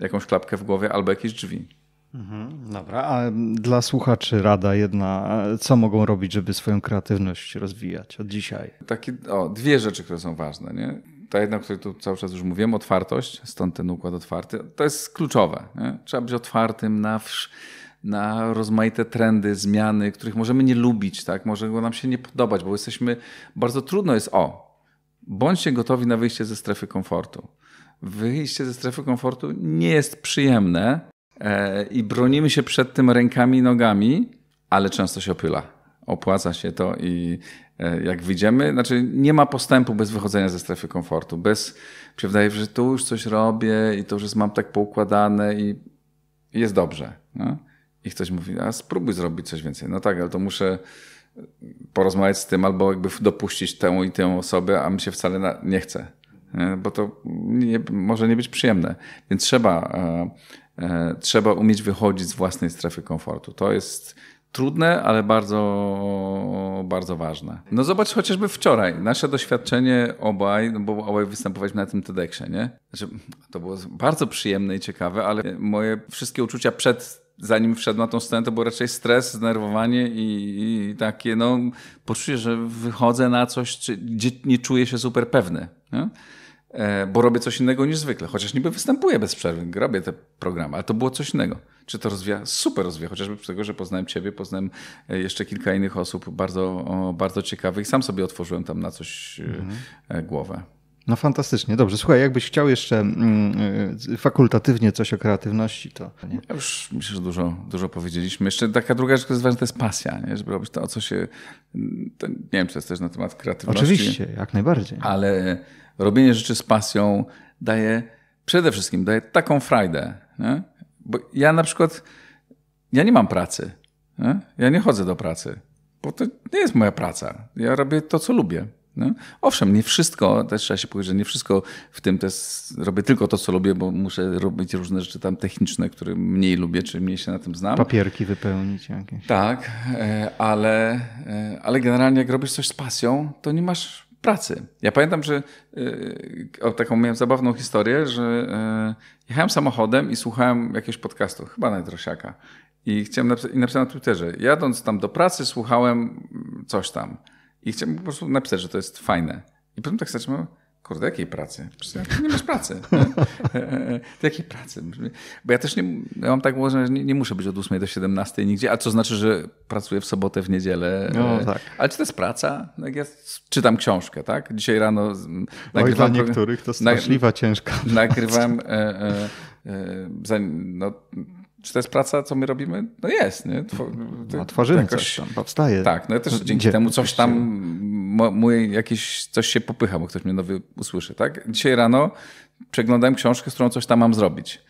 jakąś klapkę w głowie albo jakieś drzwi. Mhm, dobra, a dla słuchaczy rada jedna, co mogą robić, żeby swoją kreatywność rozwijać od dzisiaj? Takie, o, dwie rzeczy, które są ważne. Nie? Ta jedna, o której tu cały czas już mówiłem, otwartość, stąd ten układ otwarty, to jest kluczowe. Nie? Trzeba być otwartym na... Wsz- na rozmaite trendy, zmiany, których możemy nie lubić, tak? Może nam się nie podobać, bo jesteśmy, bardzo trudno jest, o, bądźcie gotowi na wyjście ze strefy komfortu. Wyjście ze strefy komfortu nie jest przyjemne e, i bronimy się przed tym rękami i nogami, ale często się opyla. Opłaca się to i e, jak wyjdziemy, znaczy nie ma postępu bez wychodzenia ze strefy komfortu, bez, się wydaje, że tu już coś robię i to już mam tak poukładane i jest dobrze. No? I ktoś mówi, a spróbuj zrobić coś więcej. No tak, ale to muszę porozmawiać z tym albo jakby dopuścić tę i tę osobę, a mi się wcale na, nie chce. Bo to nie, może nie być przyjemne. Więc trzeba, e, e, trzeba umieć wychodzić z własnej strefy komfortu. To jest trudne, ale bardzo, bardzo ważne. No zobacz chociażby wczoraj. Nasze doświadczenie obaj, no bo obaj występowaliśmy na tym TEDxie, nie? Znaczy, to było bardzo przyjemne i ciekawe, ale moje wszystkie uczucia przed zanim wszedł na tą scenę, to był raczej stres, zdenerwowanie i, i takie, no, poczucie, że wychodzę na coś, czy, gdzie nie czuję się super pewny. Nie? E, bo robię coś innego niż zwykle. Chociaż niby występuję bez przerwy, robię te programy, ale to było coś innego. Czy to rozwija? Super rozwija, chociażby przez tego, że poznałem Ciebie, poznałem e, jeszcze kilka innych osób bardzo, bardzo ciekawych. Sam sobie otworzyłem tam na coś e, mhm. głowę. No fantastycznie, dobrze. Słuchaj, jakbyś chciał jeszcze mm, y, fakultatywnie coś o kreatywności, to... Nie? Ja już myślę, że dużo, dużo powiedzieliśmy. Jeszcze taka druga rzecz, która jest ważna, to jest pasja, nie? żeby robić to, o co się... To, nie wiem, czy jest też na temat kreatywności. Oczywiście, jak najbardziej. Ale robienie rzeczy z pasją daje, przede wszystkim daje taką frajdę. Nie? Bo ja na przykład, ja nie mam pracy. Nie? Ja nie chodzę do pracy, bo to nie jest moja praca. Ja robię to, co lubię. No? Owszem, nie wszystko, też trzeba się powiedzieć, że nie wszystko w tym też robię tylko to, co lubię, bo muszę robić różne rzeczy tam techniczne, które mniej lubię, czy mniej się na tym znam. Papierki wypełnić jakieś. Tak, e, ale, e, ale generalnie jak robisz coś z pasją, to nie masz pracy. Ja pamiętam, że e, o, taką miałem zabawną historię, że jechałem samochodem i słuchałem jakiegoś podcastu, chyba najdrosiaka. I chciałem napisać, i napisałem na Twitterze, jadąc tam do pracy słuchałem coś tam. I chciałem po prostu napisać, że to jest fajne. I potem tak zacząłem, kurde, jakiej pracy? Przecież nie masz pracy. Do jakiej pracy? Bo ja też nie, ja mam tak ułożone, że nie, nie, muszę być od 8 do 17 nigdzie, a co znaczy, że pracuję w sobotę, w niedzielę. No, e, tak. Ale czy to jest praca? No, jak ja czytam książkę, tak? Dzisiaj rano nagrywam... Oj, dla niektórych to straszliwa, nagry ciężka. Nagrywam... E, e, e, za, no, czy to jest praca, co my robimy? No jest, nie? Tw- no, tworzymy jakoś... coś tam, powstaje. Tak, no ja też no, dzięki Gdzie? temu coś tam, mój jakieś coś się popycha, bo ktoś mnie nowy usłyszy, tak? Dzisiaj rano przeglądałem książkę, z którą coś tam mam zrobić.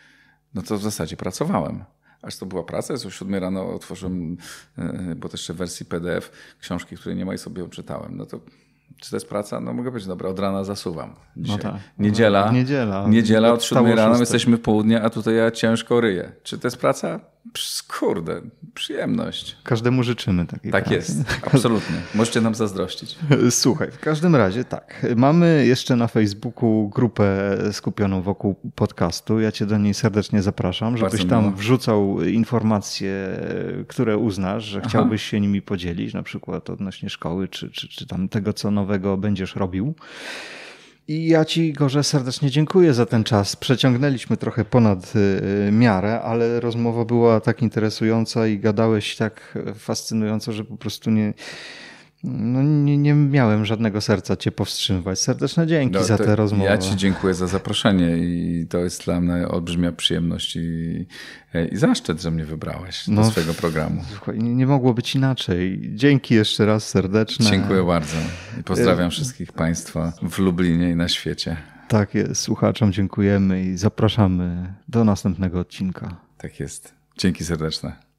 No to w zasadzie pracowałem. Aż to była praca, jest o 7 rano otworzyłem, e, e, bo też jeszcze w wersji PDF książki, której nie ma i sobie odczytałem. No to czy to jest praca? No mogę powiedzieć, dobra, od rana zasuwam. No Dzisiaj. No tak. Niedziela. niedziela. Niedziela od 7 rano, jesteśmy w południe, a tutaj ja ciężko ryję. Czy to jest praca? Kurde, przyjemność. Każdemu życzymy takiej Tak pracy. jest, absolutnie. Możecie nam zazdrościć. Słuchaj, w każdym razie tak. Mamy jeszcze na Facebooku grupę skupioną wokół podcastu. Ja cię do niej serdecznie zapraszam, żebyś Bardzo tam miło. wrzucał informacje, które uznasz, że Aha. chciałbyś się nimi podzielić, na przykład odnośnie szkoły, czy, czy, czy tam tego, co nowego będziesz robił. I ja Ci, Gorze, serdecznie dziękuję za ten czas. Przeciągnęliśmy trochę ponad y, y, miarę, ale rozmowa była tak interesująca i gadałeś tak fascynująco, że po prostu nie, no, nie, nie, miałem żadnego serca Cię powstrzymywać. Serdeczne dzięki no, za tę rozmowę. Ja Ci dziękuję za zaproszenie i to jest dla mnie olbrzymia przyjemność i, i zaszczyt, że mnie wybrałeś no, do swojego programu. Nie, nie mogło być inaczej. Dzięki jeszcze raz serdeczne. Dziękuję bardzo i pozdrawiam y, wszystkich Państwa w Lublinie i na świecie. Tak jest, słuchaczom dziękujemy i zapraszamy do następnego odcinka. Tak jest. Dzięki serdeczne.